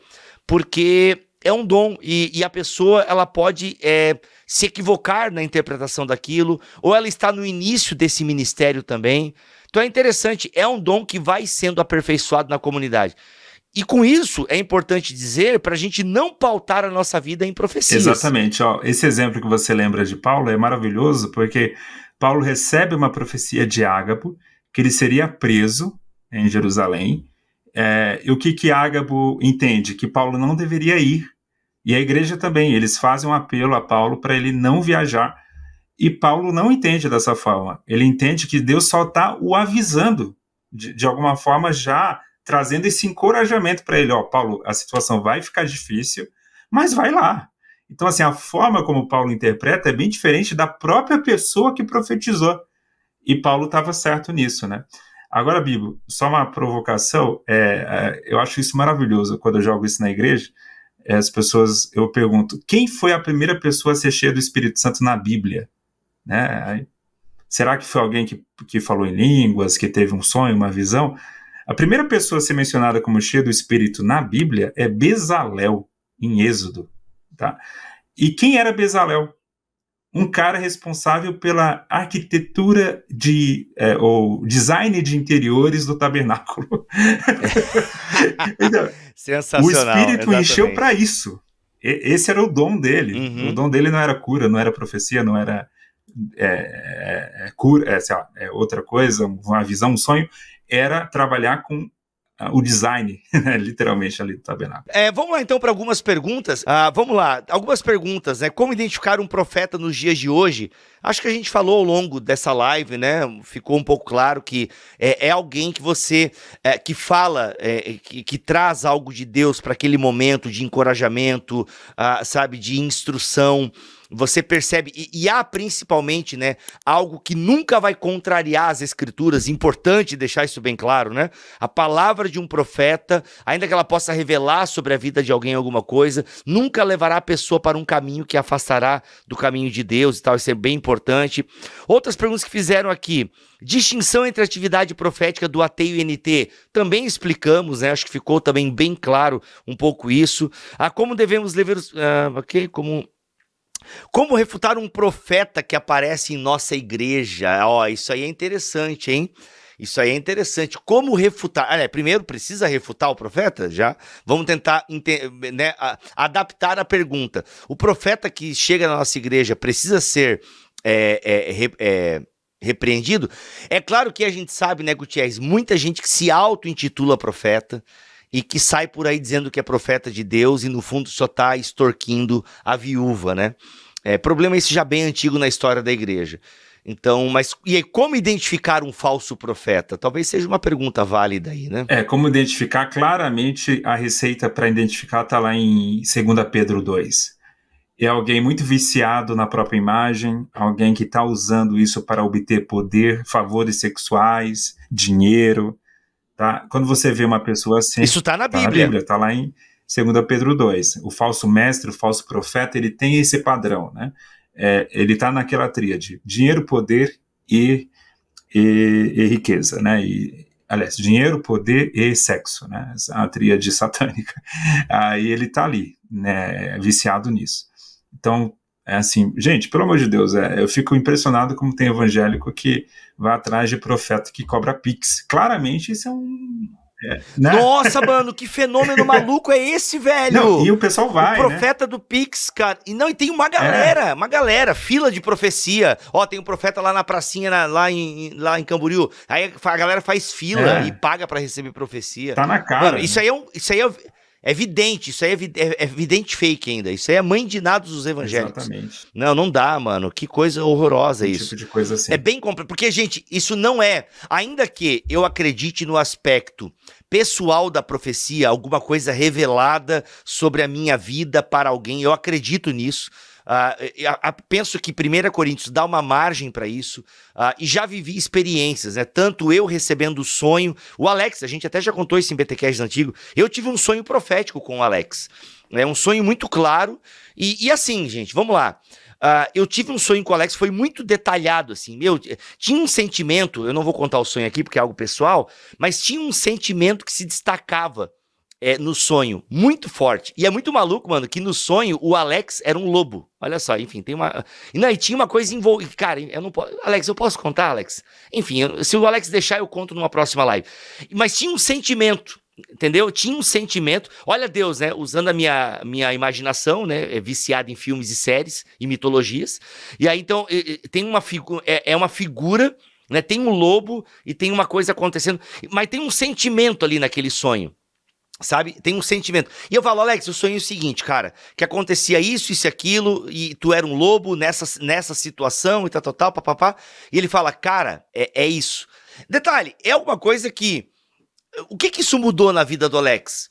porque é um dom e, e a pessoa ela pode é, se equivocar na interpretação daquilo, ou ela está no início desse ministério também. Então é interessante, é um dom que vai sendo aperfeiçoado na comunidade. E com isso, é importante dizer para a gente não pautar a nossa vida em profecias. Exatamente. Ó, esse exemplo que você lembra de Paulo é maravilhoso, porque Paulo recebe uma profecia de Ágabo, que ele seria preso em Jerusalém. É, e o que, que Ágabo entende? Que Paulo não deveria ir. E a igreja também. Eles fazem um apelo a Paulo para ele não viajar. E Paulo não entende dessa forma. Ele entende que Deus só está o avisando. De, de alguma forma, já trazendo esse encorajamento para ele, ó, Paulo, a situação vai ficar difícil, mas vai lá. Então, assim, a forma como Paulo interpreta é bem diferente da própria pessoa que profetizou. E Paulo estava certo nisso, né? Agora, Bibo, só uma provocação. É, é, eu acho isso maravilhoso quando eu jogo isso na igreja. É, as pessoas, eu pergunto, quem foi a primeira pessoa a ser cheia do Espírito Santo na Bíblia? Né? Será que foi alguém que, que falou em línguas, que teve um sonho, uma visão? A primeira pessoa a ser mencionada como cheia do Espírito na Bíblia é Bezalel, em Êxodo. Tá? E quem era Bezalel? Um cara responsável pela arquitetura de é, ou design de interiores do tabernáculo. Então, Sensacional. O Espírito exatamente. encheu para isso. E, esse era o dom dele. Uhum. O dom dele não era cura, não era profecia, não era é, é, é cura, é, lá, é outra coisa, uma visão, um sonho era trabalhar com ah, o design, né, literalmente, ali do tabernáculo. É, vamos lá então para algumas perguntas. Ah, vamos lá, algumas perguntas, né? Como identificar um profeta nos dias de hoje? Acho que a gente falou ao longo dessa live, né? Ficou um pouco claro que é, é alguém que você é, que fala, é, que, que, traz algo de Deus para aquele momento de encorajamento, ah, sabe, de instrução você percebe, e, e, há principalmente, né, algo que nunca vai contrariar as escrituras, importante deixar isso bem claro, né? A palavra de um profeta, ainda que ela possa revelar sobre a vida de alguém alguma coisa, nunca levará a pessoa para um caminho que afastará do caminho de Deus e tal, isso é bem importante. Outras perguntas que fizeram aqui, distinção entre atividade profética do ateio e NT, também explicamos, né? Acho que ficou também bem claro um pouco isso. Ah, como devemos levar, ah, ok, como como refutar um profeta que aparece em nossa igreja? Ó, isso aí é interessante, hein? Isso aí é interessante. Como refutar? Ah, primeiro, precisa refutar o profeta? Já? Vamos tentar né, adaptar a pergunta. O profeta que chega na nossa igreja precisa ser é, é, é repreendido? É claro que a gente sabe, né, Gutiérrez? Muita gente que se auto-intitula profeta e que sai por aí dizendo que é profeta de Deus e no fundo só está extorquindo a viúva, né? É, problema esse já bem antigo na história da igreja. Então, mas e aí, como identificar um falso profeta? Talvez seja uma pergunta válida aí, né? É, como identificar? Claramente a receita para identificar está lá em 2 Pedro 2. É alguém muito viciado na própria imagem, alguém que está usando isso para obter poder, favores sexuais, dinheiro, Tá? Quando você vê uma pessoa assim. Isso está na tá Bíblia. Está lá em 2 Pedro 2. O falso mestre, o falso profeta, ele tem esse padrão. Né? É, ele está naquela tríade: dinheiro, poder e, e, e riqueza. Né? E, aliás, dinheiro, poder e sexo, né? É a tríade satânica. Aí ele está ali, né? Viciado nisso. Então, é assim, gente, pelo amor de Deus, é, eu fico impressionado como tem evangélico que vai atrás de profeta que cobra pix. Claramente isso é um, é, né? Nossa, mano, que fenômeno maluco é esse, velho? Não, e o pessoal vai. O né? profeta né? do Pix, cara. E não, e tem uma galera, é. uma galera, fila de profecia. Ó, tem um profeta lá na pracinha, na, lá, em, lá em Camboriú. Aí a galera faz fila é. e paga para receber profecia. Tá na cara. Mano, isso né? aí é um. Isso aí é, é evidente, isso aí é, é, é evidente fake ainda. Isso aí é mãe de nada dos evangélicos. Exatamente. Não, não dá, mano. Que coisa horrorosa que isso. Tipo de coisa assim. É bem complicado. Porque, gente, isso não é. Ainda que eu acredite no aspecto pessoal da profecia, alguma coisa revelada sobre a minha vida para alguém, eu acredito nisso. Uh, penso que 1 Coríntios dá uma margem para isso uh, e já vivi experiências, né? Tanto eu recebendo o sonho, o Alex, a gente até já contou isso em BTCast antigo. Eu tive um sonho profético com o Alex, né? Um sonho muito claro e, e assim, gente, vamos lá. Uh, eu tive um sonho com o Alex, foi muito detalhado, assim, meu, tinha um sentimento, eu não vou contar o sonho aqui porque é algo pessoal, mas tinha um sentimento que se destacava é, no sonho, muito forte. E é muito maluco, mano, que no sonho o Alex era um lobo. Olha só, enfim, tem uma. Não, e tinha uma coisa envolvida. Cara, eu não posso. Alex, eu posso contar, Alex? Enfim, eu... se o Alex deixar, eu conto numa próxima live. Mas tinha um sentimento. Entendeu? Tinha um sentimento. Olha Deus, né? Usando a minha, minha imaginação, né? É Viciada em filmes e séries e mitologias. E aí, então, tem uma figura. É, é uma figura, né? Tem um lobo e tem uma coisa acontecendo. Mas tem um sentimento ali naquele sonho. Sabe? Tem um sentimento. E eu falo, Alex, eu sonhei o seguinte, cara, que acontecia isso, isso e aquilo, e tu era um lobo nessa, nessa situação e tal, tal, tal, papapá. E ele fala, cara, é, é isso. Detalhe, é uma coisa que. O que que isso mudou na vida do Alex?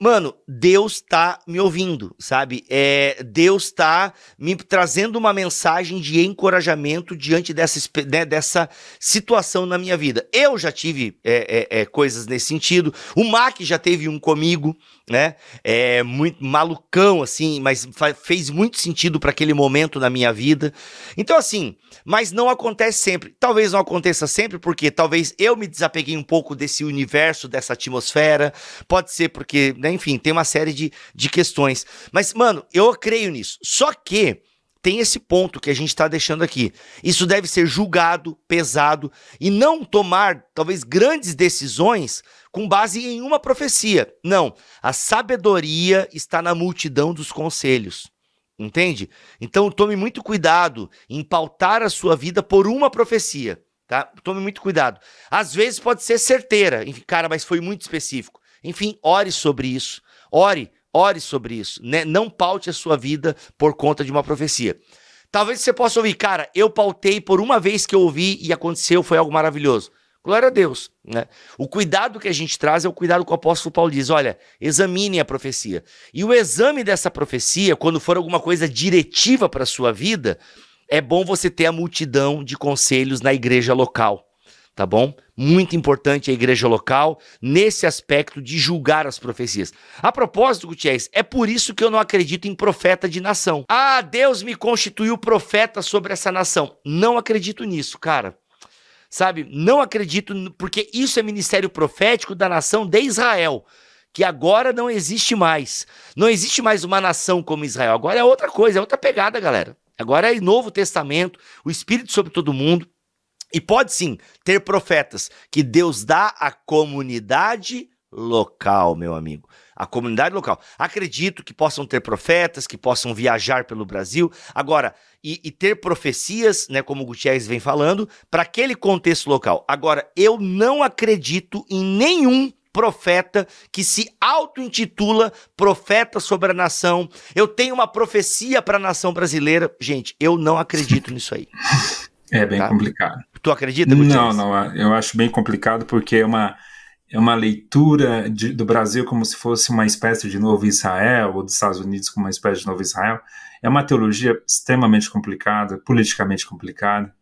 mano, Deus tá me ouvindo, sabe? É, Deus tá me trazendo uma mensagem de encorajamento diante dessa, né, dessa situação na minha vida. Eu já tive é, é, é, coisas nesse sentido, o Mac já teve um comigo, né? É muito malucão assim, mas fez muito sentido para aquele momento da minha vida. Então assim, mas não acontece sempre. Talvez não aconteça sempre porque talvez eu me desapeguei um pouco desse universo, dessa atmosfera. Pode ser porque, né? enfim, tem uma série de, de questões. Mas mano, eu creio nisso. Só que tem esse ponto que a gente está deixando aqui. Isso deve ser julgado, pesado e não tomar, talvez, grandes decisões com base em uma profecia. Não. A sabedoria está na multidão dos conselhos. Entende? Então tome muito cuidado em pautar a sua vida por uma profecia. Tá? Tome muito cuidado. Às vezes pode ser certeira, enfim, cara, mas foi muito específico. Enfim, ore sobre isso. Ore Ore sobre isso, né? Não paute a sua vida por conta de uma profecia. Talvez você possa ouvir, cara, eu pautei por uma vez que eu ouvi e aconteceu, foi algo maravilhoso. Glória a Deus, né? O cuidado que a gente traz é o cuidado que o apóstolo Paulo diz, olha, examine a profecia. E o exame dessa profecia, quando for alguma coisa diretiva para a sua vida, é bom você ter a multidão de conselhos na igreja local, tá bom? muito importante a igreja local nesse aspecto de julgar as profecias. A propósito, Gutiérrez, é por isso que eu não acredito em profeta de nação. Ah, Deus me constituiu profeta sobre essa nação. Não acredito nisso, cara. Sabe? Não acredito, porque isso é ministério profético da nação de Israel. Que agora não existe mais. Não existe mais uma nação como Israel. Agora é outra coisa, é outra pegada, galera. Agora é Novo Testamento, o Espírito sobre todo mundo. E pode sim ter profetas que Deus dá à comunidade local, meu amigo. A comunidade local. Acredito que possam ter profetas, que possam viajar pelo Brasil. Agora, e, e ter profecias, né, como o Gutierrez vem falando, para aquele contexto local. Agora, eu não acredito em nenhum profeta que se auto-intitula profeta sobre a nação. Eu tenho uma profecia para a nação brasileira. Gente, eu não acredito nisso aí. É bem tá? complicado. Tu acredita? Gutiérrez? Não, não. É, eu acho bem complicado porque é uma é uma leitura de, do Brasil como se fosse uma espécie de novo Israel, ou dos Estados Unidos como uma espécie de novo Israel. É uma teologia extremamente complicada, politicamente complicada.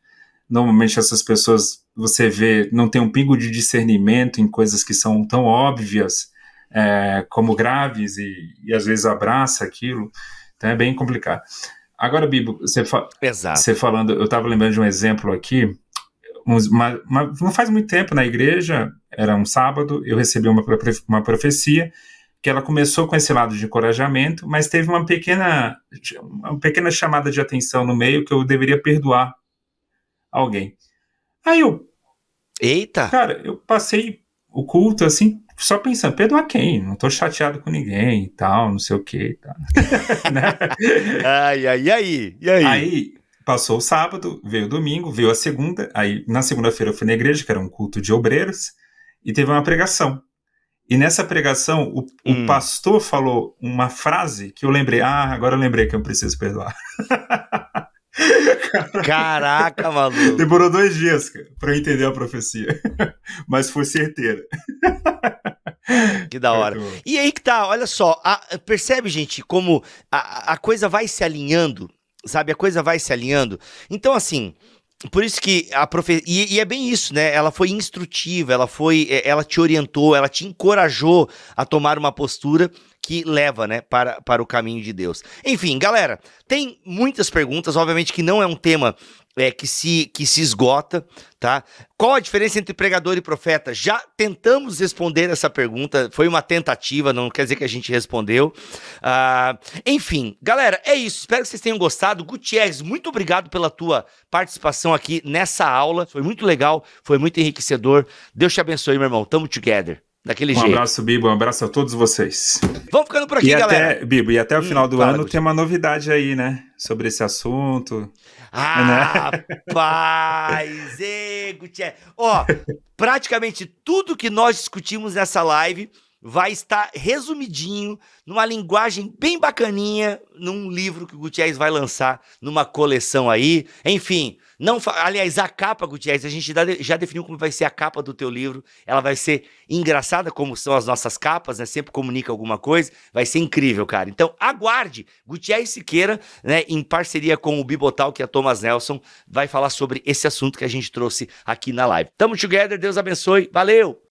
Normalmente essas pessoas, você vê, não tem um pingo de discernimento em coisas que são tão óbvias é, como graves e, e às vezes abraça aquilo. Então é bem complicado. Agora, Bibo, você, fa Exato. você falando, eu estava lembrando de um exemplo aqui. Uma, uma, não faz muito tempo na igreja, era um sábado, eu recebi uma, uma profecia que ela começou com esse lado de encorajamento, mas teve uma pequena, uma pequena chamada de atenção no meio que eu deveria perdoar alguém. Aí eu. Eita! Cara, eu passei o culto assim, só pensando, Pedro a quem? Não tô chateado com ninguém e tal, não sei o que. Tá. né? ai, ai, e aí? E aí? Aí passou o sábado, veio o domingo, veio a segunda. Aí na segunda-feira eu fui na igreja, que era um culto de obreiros, e teve uma pregação. E nessa pregação, o, hum. o pastor falou uma frase que eu lembrei. Ah, agora eu lembrei que eu preciso perdoar. Caraca, maluco. Demorou dois dias, cara, pra eu entender a profecia. Mas foi certeira. Que da hora. E aí que tá, olha só. A, percebe, gente, como a, a coisa vai se alinhando, sabe? A coisa vai se alinhando. Então, assim, por isso que a profecia. E, e, é bem isso, né? Ela foi instrutiva, ela foi. É, ela te orientou, ela te encorajou a tomar uma postura que leva, né, para, para o caminho de Deus. Enfim, galera, tem muitas perguntas, obviamente que não é um tema é, que, se, que se esgota, tá? Qual a diferença entre pregador e profeta? Já tentamos responder essa pergunta, foi uma tentativa, não quer dizer que a gente respondeu. Ah, enfim, galera, é isso. Espero que vocês tenham gostado. Gutierrez, muito obrigado pela tua participação aqui nessa aula. Foi muito legal, foi muito enriquecedor. Deus te abençoe, meu irmão. Tamo together. Daquele um jeito. Um abraço, Bibo. Um abraço a todos vocês. Vamos ficando por aqui, e galera. Até, Bibo, e até o hum, final do ano tem uma novidade aí, né? Sobre esse assunto. Ah, né? rapaz! Ei, Ó, praticamente tudo que nós discutimos nessa live vai estar resumidinho, numa linguagem bem bacaninha, num livro que o Gutiérrez vai lançar numa coleção aí. Enfim, não, aliás, a capa, Gutiérrez, a gente já definiu como vai ser a capa do teu livro. Ela vai ser engraçada, como são as nossas capas, né? Sempre comunica alguma coisa. Vai ser incrível, cara. Então, aguarde. Gutiérrez Siqueira, né, em parceria com o Bibotal, que é a Thomas Nelson, vai falar sobre esse assunto que a gente trouxe aqui na live. Tamo together, Deus abençoe. Valeu!